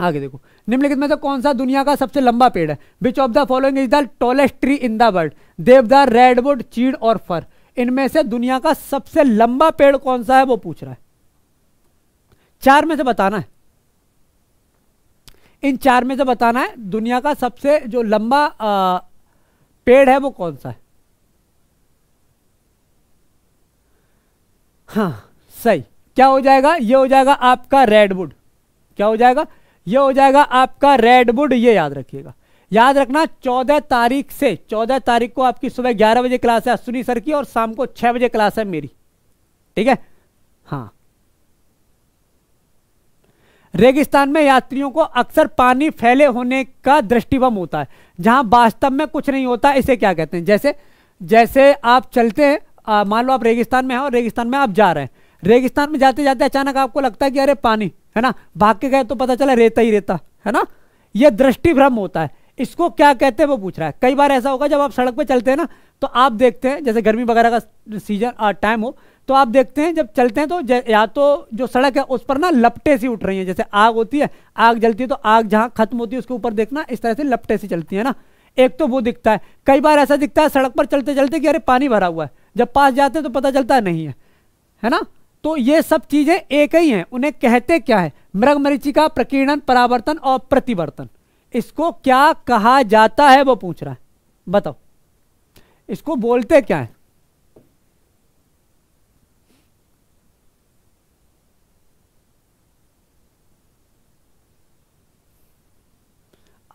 आगे देखो निम्नलिखित में से कौन सा दुनिया का सबसे लंबा पेड़ है which of the following is the tallest tree in the world देवदार रेडवुड चीड़ और फर इनमें से दुनिया का सबसे लंबा पेड़ कौन सा है वो पूछ रहा है चार में से बताना है इन चार में से बताना है दुनिया का सबसे जो लंबा आ, पेड़ है वो कौन सा है हाँ सही क्या हो जाएगा ये हो जाएगा आपका रेडवुड क्या हो जाएगा ये हो जाएगा आपका रेडवुड ये याद रखिएगा याद रखना चौदह तारीख से चौदह तारीख को आपकी सुबह ग्यारह बजे क्लास है अश्विनी सर की और शाम को छह बजे क्लास है मेरी ठीक है हाँ रेगिस्तान में यात्रियों को अक्सर पानी फैले होने का दृष्टिभम होता है जहां वास्तव में कुछ नहीं होता इसे क्या कहते हैं जैसे जैसे आप चलते हैं मान लो आप रेगिस्तान में हैं और रेगिस्तान में आप जा रहे हैं रेगिस्तान में जाते जाते अचानक आपको लगता है कि अरे पानी है ना भाग के गए तो पता चला रेता ही रेता है ना ये दृष्टि भ्रम होता है इसको क्या कहते हैं वो पूछ रहा है कई बार ऐसा होगा जब आप सड़क पर चलते हैं ना तो आप देखते हैं जैसे गर्मी वगैरह का सीजन टाइम हो तो आप देखते हैं जब चलते हैं तो या तो जो सड़क है उस पर ना लपटे सी उठ रही हैं जैसे आग होती है आग जलती है तो आग जहां खत्म होती है उसके ऊपर देखना इस तरह से लपटे सी चलती है ना एक तो वो दिखता है कई बार ऐसा दिखता है सड़क पर चलते चलते कि अरे पानी भरा हुआ है जब पास जाते हैं तो पता चलता है नहीं है है ना तो ये सब चीजें एक ही हैं उन्हें कहते क्या है मृग मरीचिका प्रकीर्णन परावर्तन और प्रतिवर्तन इसको क्या कहा जाता है वो पूछ रहा है बताओ इसको बोलते क्या है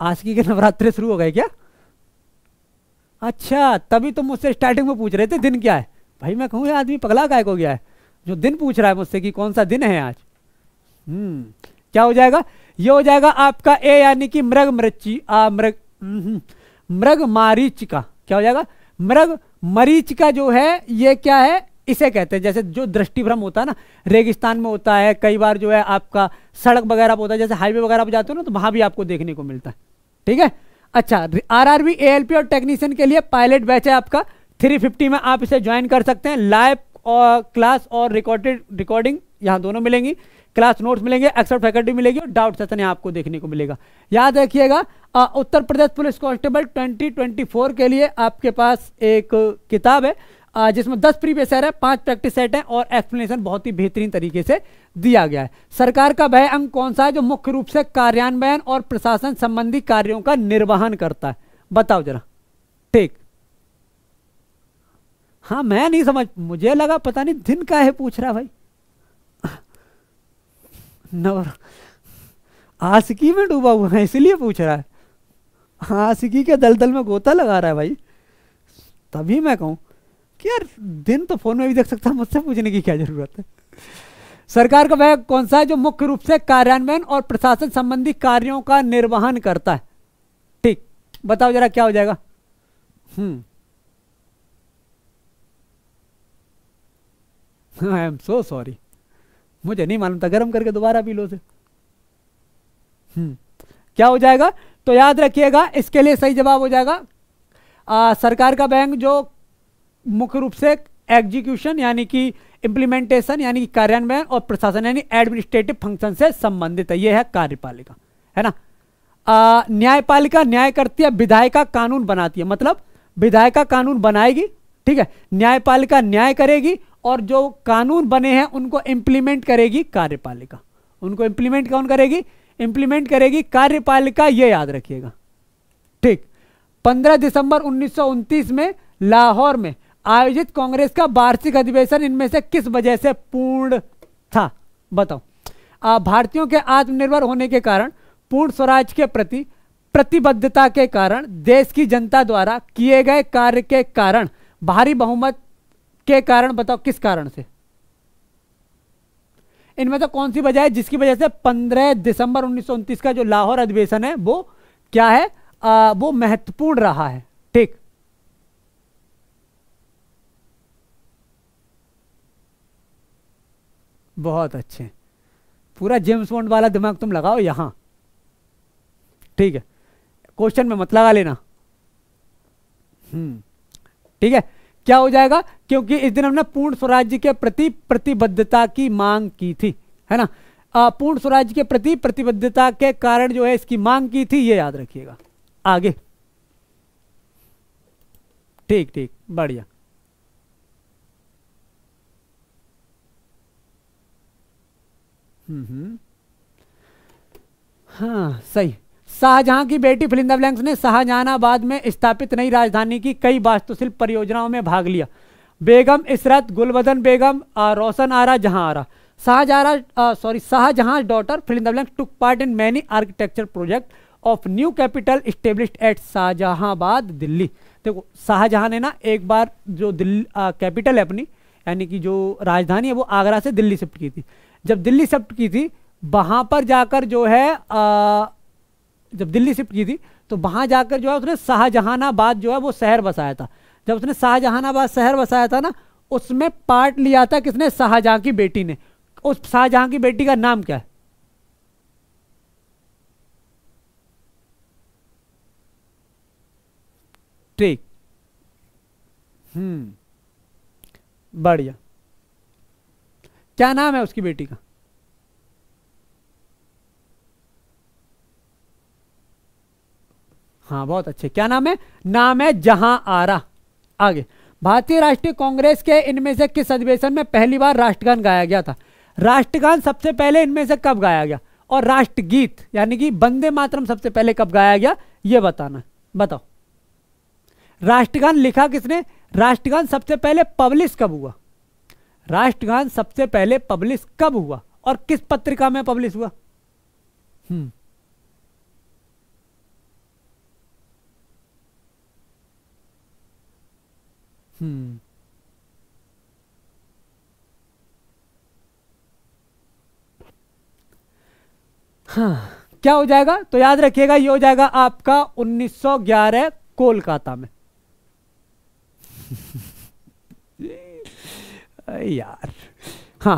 आज के नवरात्रि शुरू हो गए क्या अच्छा तभी तो मुझसे स्टार्टिंग में पूछ रहे थे दिन क्या है भाई मैं कहूँ आदमी पगला गायक हो गया है जो दिन पूछ रहा है मुझसे कि कौन सा दिन है आज हम्म क्या हो जाएगा ये हो जाएगा आपका ए यानी कि मृग मृची मृग हम्म, मृग मारीच का क्या हो जाएगा मृग मरीच का जो है ये क्या है इसे कहते हैं जैसे जो दृष्टिभ्रम होता है ना रेगिस्तान में होता है कई बार जो है आपका सड़क वगैरह होता है जैसे हाईवे वगैरह पर जाते हो ना तो वहां भी आपको देखने को मिलता है ठीक है अच्छा आर आर और टेक्नीशियन के लिए पायलट बैच है आपका 350 में आप इसे ज्वाइन कर सकते हैं लाइव और क्लास और रिकॉर्डेड रिकॉर्डिंग यहाँ दोनों मिलेंगी क्लास नोट्स मिलेंगे एक्स्ट्रा फैकल्टी मिलेगी और डाउट सेशन यहाँ आपको देखने को मिलेगा याद रखिएगा उत्तर प्रदेश पुलिस कांस्टेबल 2024 के लिए आपके पास एक किताब है जिसमें 10 प्रीवियस एयर है पांच प्रैक्टिस सेट है और एक्सप्लेनेशन बहुत ही बेहतरीन तरीके से दिया गया है सरकार का वह अंग कौन सा है जो मुख्य रूप से कार्यान्वयन और प्रशासन संबंधी कार्यों का निर्वहन करता है बताओ जरा ठीक हाँ मैं नहीं समझ मुझे लगा पता नहीं दिन का है पूछ रहा भाई नवर आसिकी में डूबा हुआ है इसीलिए पूछ रहा है हाँ, आसिकी के दलदल में गोता लगा रहा है भाई तभी मैं कहूँ कि यार दिन तो फोन में भी देख सकता मुझसे पूछने की क्या जरूरत है सरकार का वह कौन सा है जो मुख्य रूप से कार्यान्वयन और प्रशासन संबंधी कार्यों का निर्वहन करता है ठीक बताओ जरा क्या हो जाएगा हम्म आई एम सो सॉरी मुझे नहीं मालूम था गर्म करके दोबारा पी लो से हम्म, क्या हो जाएगा तो याद रखिएगा इसके लिए सही जवाब हो जाएगा आ, सरकार का बैंक जो मुख्य रूप से एग्जीक्यूशन यानी कि इम्प्लीमेंटेशन यानी कि कार्यान्वयन और प्रशासन यानी एडमिनिस्ट्रेटिव फंक्शन से संबंधित है यह है कार्यपालिका है ना आ, न्यायपालिका न्याय करती है विधायिका कानून बनाती है मतलब विधायिका कानून बनाएगी ठीक है न्यायपालिका न्याय करेगी और जो कानून बने हैं उनको इंप्लीमेंट करेगी कार्यपालिका उनको इंप्लीमेंट कौन करेगी इंप्लीमेंट करेगी कार्यपालिका यह याद रखिएगा ठीक 15 दिसंबर उन्नीस में लाहौर में आयोजित कांग्रेस का वार्षिक अधिवेशन इनमें से किस वजह से पूर्ण था बताओ भारतीयों के आत्मनिर्भर होने के कारण पूर्ण स्वराज के प्रति प्रतिबद्धता के कारण देश की जनता द्वारा किए गए कार्य के कारण भारी बहुमत के कारण बताओ किस कारण से इनमें से कौन सी वजह है जिसकी वजह से 15 दिसंबर उन्नीस का जो लाहौर अधिवेशन है वो क्या है आ, वो महत्वपूर्ण रहा है ठीक बहुत अच्छे पूरा जेम्स बॉन्ड वाला दिमाग तुम लगाओ यहां ठीक है क्वेश्चन में मत लगा लेना हम्म ठीक है क्या हो जाएगा क्योंकि इस दिन हमने पूर्ण स्वराज्य के प्रति प्रतिबद्धता की मांग की थी है ना पूर्ण स्वराज्य के प्रति प्रतिबद्धता के कारण जो है इसकी मांग की थी ये याद रखिएगा आगे ठीक ठीक बढ़िया हम्म, हम्म। हाँ सही शाहजहां की बेटी फिलिंदा ब्लैंक्स ने शाहजहानाबाद में स्थापित नई राजधानी की कई वास्तुशिल्प परियोजनाओं में भाग लिया बेगम इसरत गुलबदन बेगम Roshan Ara Jahan Ara Shahjahan sorry Shahjahan daughter fill in the blanks took part in many architecture project of new capital establish at Shahjahanabad Delhi देखो शाहजहाँ ने ना एक बार जो दिल्ली कैपिटल है अपनी यानी कि जो राजधानी है वो आगरा से दिल्ली शिफ्ट की थी जब दिल्ली शिफ्ट की थी वहाँ पर जाकर जो है आ, जब दिल्ली शिफ्ट की थी तो वहाँ जाकर जो है उसने शाहजहानाबाद जो है वो शहर बसाया था जब उसने शाहजहानाबाद शहर बसाया था ना उसमें पार्ट लिया था किसने शाहजहाँ की बेटी ने उस शाहजहाँ की बेटी का नाम क्या है ठीक हम्म बढ़िया क्या नाम है उसकी बेटी का हाँ बहुत अच्छे क्या नाम है नाम है जहां आरा आगे भारतीय राष्ट्रीय कांग्रेस के इनमें से किस अधिवेशन में पहली बार राष्ट्रगान गाया गया था राष्ट्रगान सबसे पहले इनमें से कब गाया गया और राष्ट्रगीत यानी कि बंदे मातरम सबसे पहले कब गाया गया यह बताना बताओ राष्ट्रगान लिखा किसने राष्ट्रगान सबसे पहले पब्लिश कब हुआ राष्ट्रगान सबसे पहले पब्लिश कब हुआ और किस पत्रिका में पब्लिश हुआ हम्म Hmm. हाँ क्या हो जाएगा तो याद रखिएगा ये हो जाएगा आपका 1911 कोलकाता में यार हाँ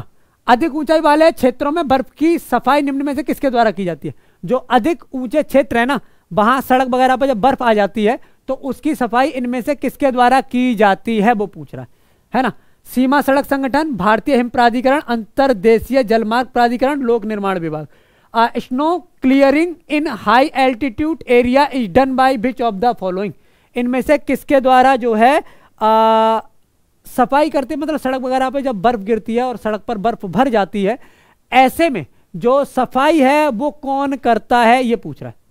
अधिक ऊंचाई वाले क्षेत्रों में बर्फ की सफाई निम्न में से किसके द्वारा की जाती है जो अधिक ऊंचे क्षेत्र है ना वहां सड़क वगैरह पर जब बर्फ आ जाती है तो उसकी सफाई इनमें से किसके द्वारा की जाती है वो पूछ रहा है है ना सीमा सड़क संगठन भारतीय हिम प्राधिकरण अंतरदेशीय जलमार्ग प्राधिकरण लोक निर्माण विभाग snow clearing in high altitude area is done by which of the following इनमें से किसके द्वारा जो है आ, सफाई करते मतलब सड़क वगैरह पे जब बर्फ गिरती है और सड़क पर बर्फ भर जाती है ऐसे में जो सफाई है वो कौन करता है ये पूछ रहा है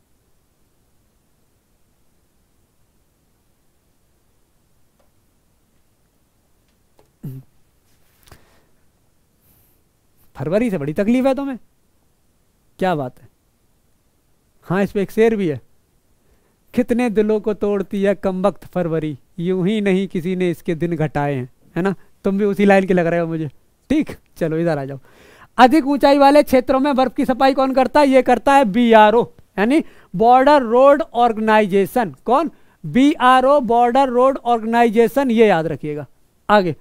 फरवरी से बड़ी तकलीफ है तुम्हें क्या बात है हाँ इस पर एक शेर भी है कितने दिलों को तोड़ती है कम वक्त फरवरी यूं ही नहीं किसी ने इसके दिन घटाए हैं है ना तुम भी उसी लाइन के लग रहे हो मुझे ठीक चलो इधर आ जाओ अधिक ऊंचाई वाले क्षेत्रों में बर्फ की सफाई कौन करता है ये करता है बी यानी बॉर्डर रोड ऑर्गेनाइजेशन कौन बी बॉर्डर रोड ऑर्गेनाइजेशन ये याद रखिएगा आगे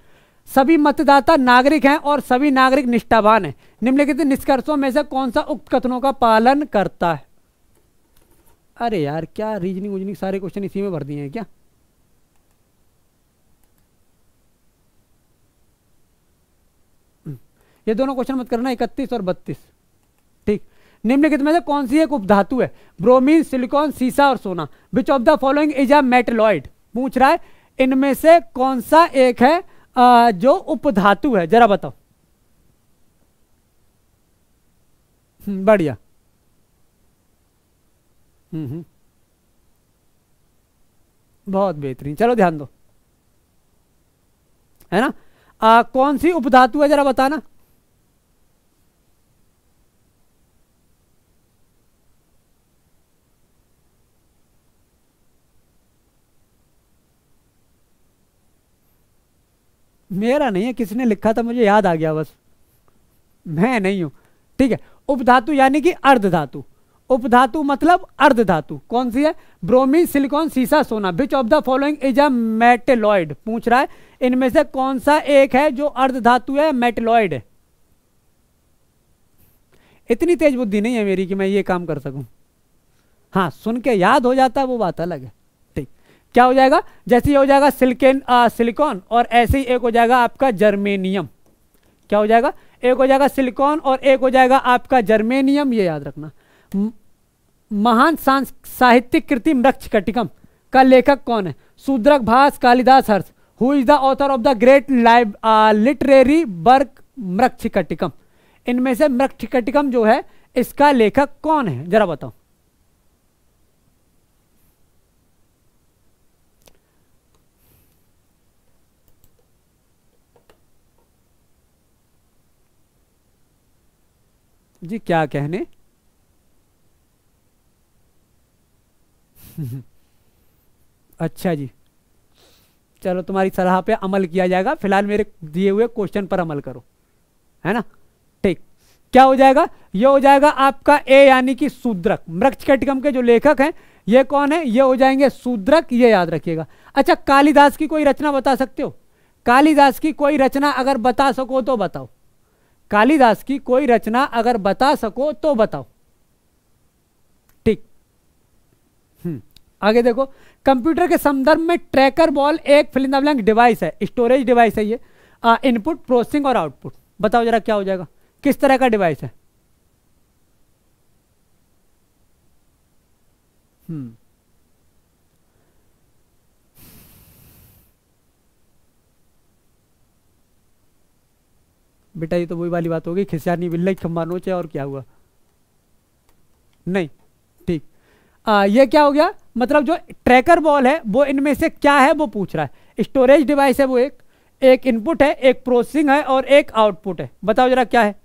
सभी मतदाता नागरिक हैं और सभी नागरिक निष्ठावान हैं निम्नलिखित निष्कर्षों में से कौन सा उक्त कथनों का पालन करता है अरे यार क्या रीजनिंग उजनिंग सारे क्वेश्चन इसी में भर दिए हैं क्या हम्म। ये दोनों क्वेश्चन मत करना इकतीस और बत्तीस ठीक निम्नलिखित में से कौन सी एक उपधातु है ब्रोमीन सिलिकॉन सीसा और सोना which of the following is a metalloid पूछ रहा है इनमें से कौन सा एक है आ, जो उपधातु है जरा बताओ हम्म, बढ़िया हम्म, हम्म बहुत बेहतरीन चलो ध्यान दो है ना आ, कौन सी उपधातु है जरा बताना मेरा नहीं है किसने लिखा था मुझे याद आ गया बस मैं नहीं हूं ठीक है उपधातु यानी कि अर्ध धातु उपधातु मतलब अर्ध धातु कौन सी है ब्रोमीन सिलिकॉन सीसा सोना which of the following is a metalloid पूछ रहा है इनमें से कौन सा एक है जो अर्ध धातु है मेटेलॉइड इतनी तेज बुद्धि नहीं है मेरी कि मैं ये काम कर सकूं हां सुन के याद हो जाता है वो बात अलग है क्या हो जाएगा जैसे ही हो जाएगा सिलिकन सिलिकॉन और ऐसे ही एक हो जाएगा आपका जर्मेनियम क्या हो जाएगा एक हो जाएगा सिलिकॉन और एक हो जाएगा आपका जर्मेनियम ये याद रखना महान साहित्यिक कृति मृक्ष कटिकम का लेखक कौन है Shudraka Bhasa Kalidasa Harsha who is the author of the great live literary work Mrichchhakatika इनमें से मृक्ष कटिकम जो है इसका लेखक कौन है जरा बताओ जी क्या कहने अच्छा जी चलो तुम्हारी सलाह पे अमल किया जाएगा फिलहाल मेरे दिए हुए क्वेश्चन पर अमल करो है ना ठीक क्या हो जाएगा ये हो जाएगा आपका ए यानी कि मृक्ष कटिकम के जो लेखक हैं ये कौन है ये हो जाएंगे सूद्रक ये याद रखिएगा अच्छा कालिदास की कोई रचना बता सकते हो कालिदास की कोई रचना अगर बता सको तो बताओ कालिदास की कोई रचना अगर बता सको तो बताओ ठीक हम्म। आगे देखो कंप्यूटर के संदर्भ में ट्रैकर बॉल एक फिलिंदा ब्लैंक डिवाइस है स्टोरेज डिवाइस है ये इनपुट प्रोसेसिंग और आउटपुट बताओ जरा क्या हो जाएगा किस तरह का डिवाइस है हम्म बेटा ये तो वही वाली बात हो गई खिसियानी बिल्ला खम्बा नोचे और क्या हुआ नहीं ठीक ये क्या हो गया मतलब जो ट्रैकर बॉल है वो इनमें से क्या है वो पूछ रहा है स्टोरेज डिवाइस है वो एक एक इनपुट है एक प्रोसेसिंग है और एक आउटपुट है बताओ जरा क्या है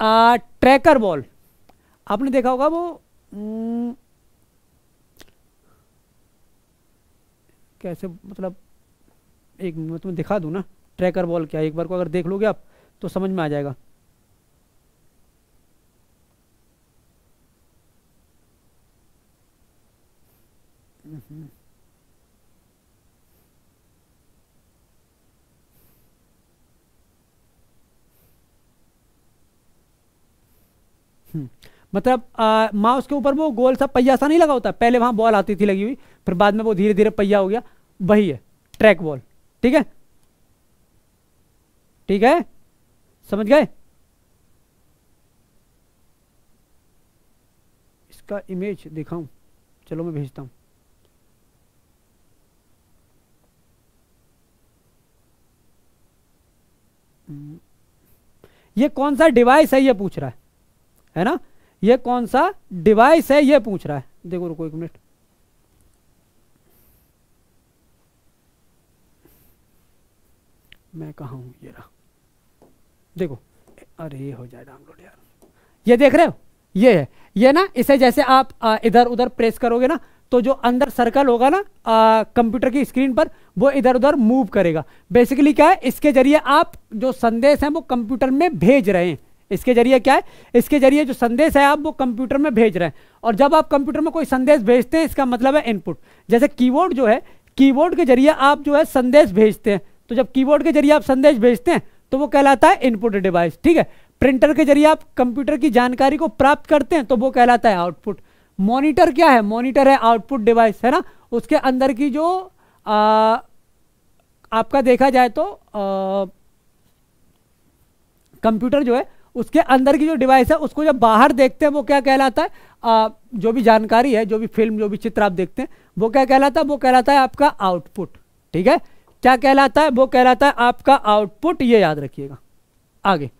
आ, ट्रैकर बॉल आपने देखा होगा वो हम्म, कैसे मतलब एक मैं तुम्हें दिखा दूँ ना ट्रैकर बॉल क्या है एक बार को अगर देख लोगे आप तो समझ में आ जाएगा मतलब माउस के ऊपर वो गोल सा पहिया सा नहीं लगा होता पहले वहां बॉल आती थी लगी हुई फिर बाद में वो धीरे धीरे पहिया हो गया वही है ट्रैक बॉल ठीक है ठीक है समझ गए इसका इमेज दिखाऊं चलो मैं भेजता हूं ये कौन सा डिवाइस है ये पूछ रहा है है ना ये कौन सा डिवाइस है ये पूछ रहा है देखो रुको एक मिनट मैं कहा हूँ ये रहा देखो अरे हो जाए डाउनलोड यार ये देख रहे हो ये है ये ना इसे जैसे आप इधर उधर प्रेस करोगे ना तो जो अंदर सर्कल होगा ना कंप्यूटर की स्क्रीन पर वो इधर उधर मूव करेगा बेसिकली क्या है इसके जरिए आप जो संदेश है वो कंप्यूटर में भेज रहे हैं इसके जरिए क्या है इसके जरिए जो संदेश है आप वो कंप्यूटर में भेज रहे हैं और जब आप कंप्यूटर में कोई संदेश भेजते हैं इसका मतलब है इनपुट जैसे कीबोर्ड जो है कीबोर्ड के जरिए आप जो है संदेश भेजते हैं तो जब कीबोर्ड के जरिए आप संदेश भेजते हैं तो वो कहलाता है इनपुट डिवाइस ठीक है प्रिंटर के जरिए आप कंप्यूटर की जानकारी को प्राप्त करते हैं तो वो कहलाता है आउटपुट मॉनिटर क्या है मॉनिटर है आउटपुट डिवाइस है ना उसके अंदर की जो आ, आपका देखा जाए तो कंप्यूटर जो है उसके अंदर की जो डिवाइस है उसको जब बाहर देखते हैं वो क्या कहलाता है आ, जो भी जानकारी है जो भी फिल्म जो भी चित्र आप देखते हैं वो क्या कहलाता है वो कहलाता है आपका आउटपुट ठीक है क्या कहलाता है वो कहलाता है आपका आउटपुट ये याद रखिएगा आगे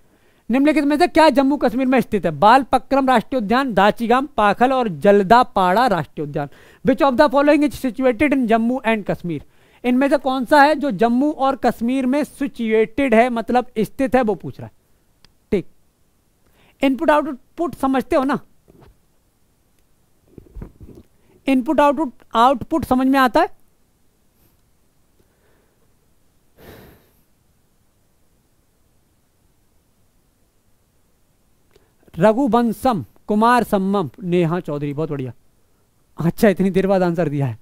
निम्नलिखित में से क्या जम्मू कश्मीर में स्थित है बाल पक्रम राष्ट्रीय उद्यान दाचीगाम पाखल और जलदापाड़ा राष्ट्रीय उद्यान which of the following is situated in Jammu and Kashmir इनमें से कौन सा है जो जम्मू और कश्मीर में सिचुएटेड है मतलब स्थित है वो पूछ रहा है ठीक इनपुट आउटपुट समझते हो ना इनपुट आउटपुट आउटपुट समझ में आता है रघुवंशम कुमार सम्मम नेहा चौधरी बहुत बढ़िया अच्छा इतनी देर बाद आंसर दिया है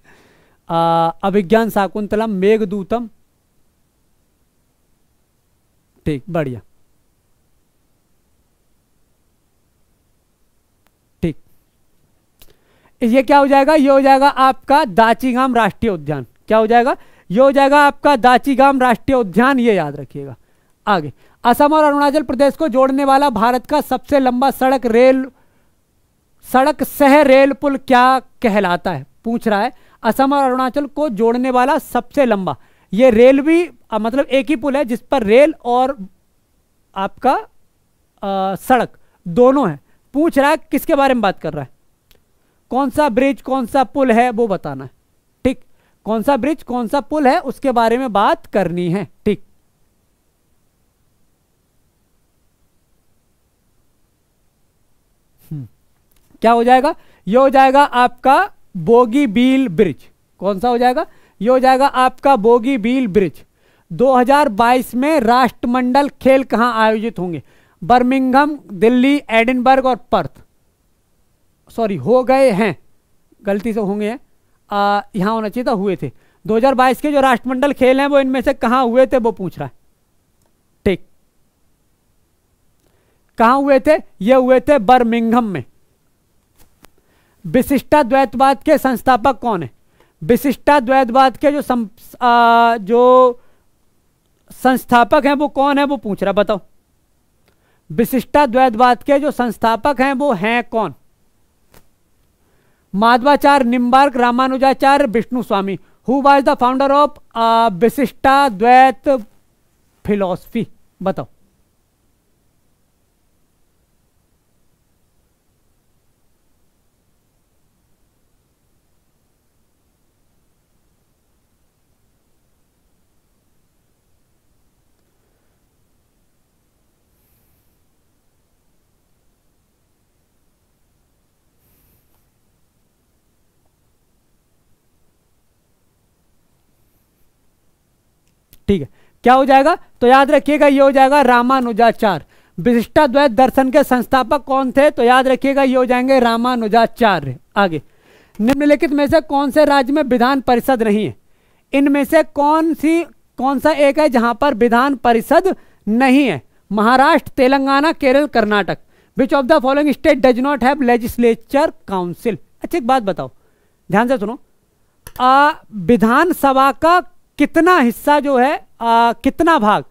अभिज्ञान शाकुंतलम मेघदूतम ठीक बढ़िया ठीक ये क्या हो जाएगा ये हो जाएगा आपका दाचीगाम राष्ट्रीय उद्यान क्या हो जाएगा ये हो जाएगा आपका दाचीगाम राष्ट्रीय उद्यान ये याद रखिएगा आगे असम और अरुणाचल प्रदेश को जोड़ने वाला भारत का सबसे लंबा सड़क रेल सड़क सह रेल पुल क्या कहलाता है पूछ रहा है असम और अरुणाचल को जोड़ने वाला सबसे लंबा ये रेल भी आ, मतलब एक ही पुल है जिस पर रेल और आपका आ, सड़क दोनों है पूछ रहा है किसके बारे में बात कर रहा है कौन सा ब्रिज कौन सा पुल है वो बताना है ठीक कौन सा ब्रिज कौन सा पुल है उसके बारे में बात करनी है ठीक क्या हो जाएगा ये हो जाएगा आपका बोगी बील ब्रिज कौन सा हो जाएगा ये हो जाएगा आपका बोगी बील ब्रिज 2022 में राष्ट्रमंडल खेल कहाँ आयोजित होंगे बर्मिंगम दिल्ली एडिनबर्ग और पर्थ सॉरी हो गए हैं गलती से होंगे यहाँ होना चाहिए था हुए थे 2022 के जो राष्ट्रमंडल खेल हैं वो इनमें से कहाँ हुए थे वो पूछ रहा है ठीक कहाँ हुए थे ये हुए थे बर्मिंगम में विशिष्टा द्वैतवाद के संस्थापक कौन है विशिष्टा द्वैतवाद के जो सं, आ, जो संस्थापक हैं वो कौन है वो पूछ रहा बताओ विशिष्टा द्वैतवाद के जो संस्थापक हैं वो हैं कौन Madhvacharya Nimbarka Ramanujacharya Vishnu Swami who was the founder of Vishishta Dvaita philosophy बताओ ठीक है क्या हो जाएगा तो याद रखिएगा ये हो जाएगा रामानुजाचार्य विशिष्टाद्वैत दर्शन के संस्थापक कौन थे तो याद रखिएगा ये हो जाएंगे रामानुजाचार्य आगे निम्नलिखित में से कौन से राज्य में विधान परिषद नहीं है इनमें से कौन सी कौन सा एक है जहां पर विधान परिषद नहीं है Maharashtra Telangana Kerala Karnataka which of the following state does not have legislature council अच्छी एक बात बताओ ध्यान से सुनो विधानसभा का कितना हिस्सा जो है आ, कितना भाग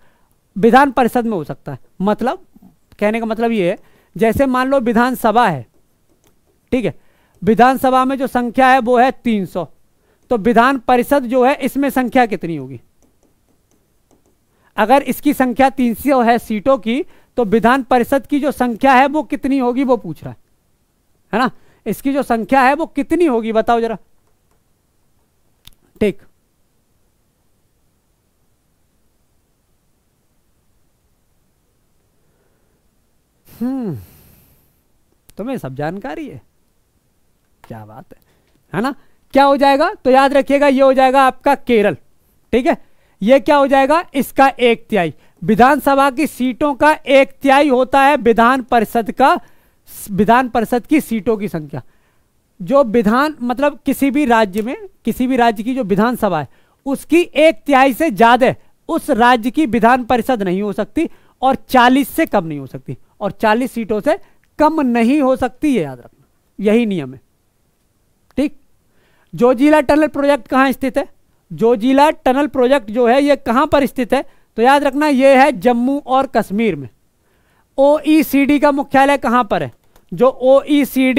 विधान परिषद में हो सकता है मतलब कहने का मतलब ये है जैसे मान लो विधानसभा है ठीक है विधानसभा में जो संख्या है वो है 300 तो विधान परिषद जो है इसमें संख्या कितनी होगी अगर इसकी संख्या 300 है सीटों की तो विधान परिषद की जो संख्या है वो कितनी होगी वो पूछ रहा है है ना इसकी जो संख्या है वो कितनी होगी बताओ जरा ठीक हम्म तुम्हें सब जानकारी है क्या बात है है ना क्या हो जाएगा तो याद रखिएगा ये हो जाएगा आपका केरल ठीक है ये क्या हो जाएगा इसका एक तिहाई विधानसभा की सीटों का एक तिहाई होता है विधान परिषद का विधान परिषद की सीटों की संख्या जो विधान मतलब किसी भी राज्य में किसी भी राज्य की जो विधानसभा है उसकी एक तिहाई से ज्यादा उस राज्य की विधान परिषद नहीं हो सकती और 40 से कम नहीं हो सकती और 40 सीटों से कम नहीं हो सकती है याद रखना यही नियम है ठीक जोजिला टनल प्रोजेक्ट कहाँ स्थित है जोजिला टनल प्रोजेक्ट जो है ये कहाँ पर स्थित है तो याद रखना ये है जम्मू और कश्मीर में ओ का मुख्यालय कहाँ पर है जो ओ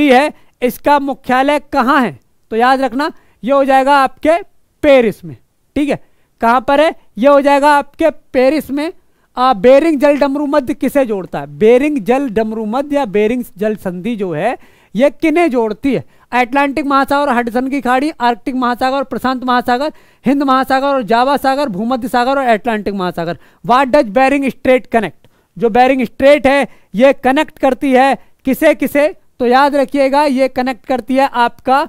है इसका मुख्यालय कहाँ है तो याद रखना ये हो जाएगा आपके पेरिस में ठीक है कहाँ पर है ये हो जाएगा आपके पेरिस में आ, बेरिंग जल डमरू मध्य किसे जोड़ता है बेरिंग जल डमरू मध्य या बेरिंग जल संधि जो है यह किन्हें जोड़ती है अटलांटिक महासागर हडसन की खाड़ी आर्कटिक महासागर प्रशांत महासागर हिंद महासागर और जावा सागर भूमध्य सागर और अटलांटिक महासागर what does Bering strait connect जो बैरिंग स्ट्रेट है ये कनेक्ट करती है किसे किसे तो याद रखिएगा ये कनेक्ट करती है आपका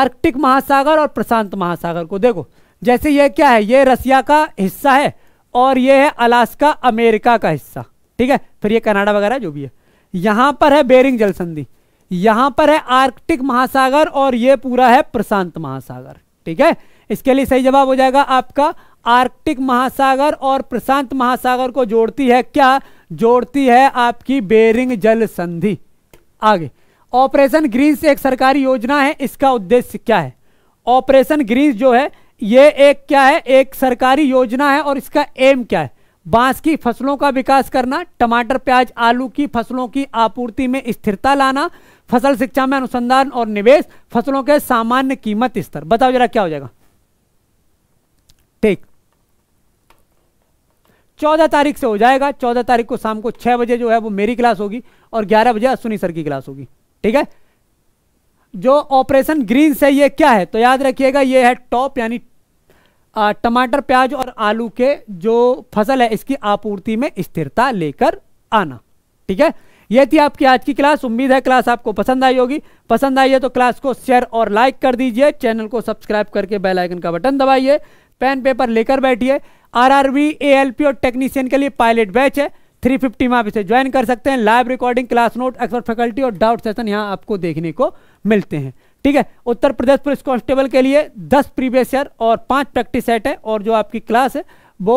आर्कटिक महासागर और प्रशांत महासागर को देखो जैसे ये क्या है ये रसिया का हिस्सा है और ये है अलास्का अमेरिका का हिस्सा ठीक है फिर ये कनाडा वगैरह जो भी है यहां पर है बेरिंग जल संधि यहां पर है आर्कटिक महासागर और ये पूरा है प्रशांत महासागर ठीक है इसके लिए सही जवाब हो जाएगा आपका आर्कटिक महासागर और प्रशांत महासागर को जोड़ती है क्या जोड़ती है आपकी बेरिंग जल संधि आगे ऑपरेशन ग्रीन्स एक सरकारी योजना है इसका उद्देश्य क्या है ऑपरेशन ग्रीन्स जो है ये एक क्या है एक सरकारी योजना है और इसका एम क्या है बांस की फसलों का विकास करना टमाटर प्याज आलू की फसलों की आपूर्ति में स्थिरता लाना फसल शिक्षा में अनुसंधान और निवेश फसलों के सामान्य कीमत स्तर बताओ जरा क्या हो जाएगा ठीक चौदह तारीख से हो जाएगा चौदह तारीख को शाम को छह बजे जो है वो मेरी क्लास होगी और ग्यारह बजे अश्विनी सर की क्लास होगी ठीक है जो ऑपरेशन ग्रीन से ये क्या है तो याद रखिएगा ये है टॉप यानी टमाटर प्याज और आलू के जो फसल है इसकी आपूर्ति में स्थिरता लेकर आना ठीक है यह थी आपकी आज की क्लास उम्मीद है क्लास आपको पसंद आई होगी पसंद आई है तो क्लास को शेयर और लाइक कर दीजिए चैनल को सब्सक्राइब करके बेल आइकन का बटन दबाइए पेन पेपर लेकर बैठिए आरआरबी एएलपी और टेक्नीशियन के लिए पायलट बैच है 350 में आप इसे ज्वाइन कर सकते हैं live recording class note expert faculty और डाउट सेशन यहाँ आपको देखने को मिलते हैं ठीक है उत्तर प्रदेश पुलिस कांस्टेबल के लिए दस प्रीवियस ईयर और पांच प्रैक्टिस सेट है और जो आपकी क्लास है वो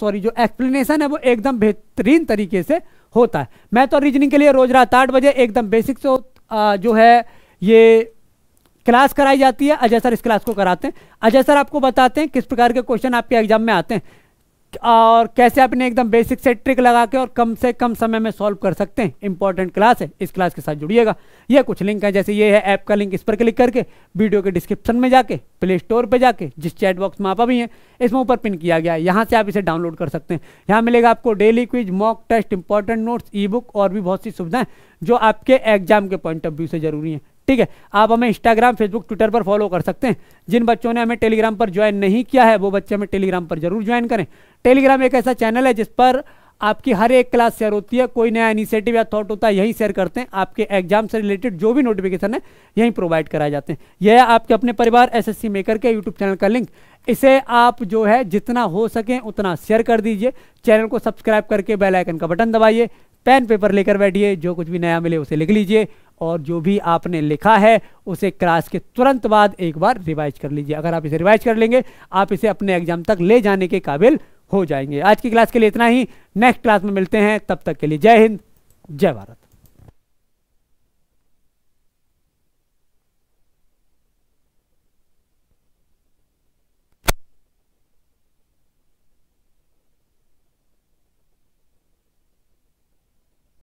सॉरी जो एक्सप्लेनेशन है वो एकदम बेहतरीन तरीके से होता है मैथ और रीजनिंग के लिए रोज रात आठ बजे एकदम बेसिक से जो है ये क्लास कराई जाती है अजय सर इस क्लास को कराते हैं अजय सर आपको बताते हैं किस प्रकार के क्वेश्चन आपके एग्जाम में आते हैं और कैसे आपने एकदम बेसिक से ट्रिक लगा के और कम से कम समय में सॉल्व कर सकते हैं इंपॉर्टेंट क्लास है इस क्लास के साथ जुड़िएगा ये कुछ लिंक है जैसे ये है ऐप का लिंक इस पर क्लिक करके वीडियो के डिस्क्रिप्शन में जाके प्ले स्टोर पर जाके जिस चैट बॉक्स में आप अभी हैं इसमें ऊपर पिन किया गया है यहाँ से आप इसे डाउनलोड कर सकते हैं यहाँ मिलेगा आपको daily quiz mock test important notes e book और भी बहुत सी सुविधाएं जो आपके एग्जाम के पॉइंट ऑफ व्यू से जरूरी है ठीक है आप हमें इंस्टाग्राम फेसबुक ट्विटर पर फॉलो कर सकते हैं जिन बच्चों ने हमें टेलीग्राम पर ज्वाइन नहीं किया है वो बच्चे हमें टेलीग्राम पर जरूर ज्वाइन करें टेलीग्राम एक ऐसा चैनल है जिस पर आपकी हर एक क्लास शेयर होती है कोई नया इनिशिएटिव या थॉट होता है यहीं शेयर करते हैं आपके एग्जाम से रिलेटेड जो भी नोटिफिकेशन है यहीं प्रोवाइड कराए जाते हैं यह है आपके अपने परिवार एसएससी मेकर के यूट्यूब चैनल का लिंक इसे आप जो है जितना हो सके उतना शेयर कर दीजिए चैनल को सब्सक्राइब करके बेलाइकन का बटन दबाइए पेन पेपर लेकर बैठिए जो कुछ भी नया मिले उसे लिख लीजिए और जो भी आपने लिखा है उसे क्लास के तुरंत बाद एक बार रिवाइज कर लीजिए अगर आप इसे रिवाइज कर लेंगे आप इसे अपने एग्जाम तक ले जाने के काबिल हो जाएंगे आज की क्लास के लिए इतना ही नेक्स्ट क्लास में मिलते हैं तब तक के लिए जय हिंद जय भारत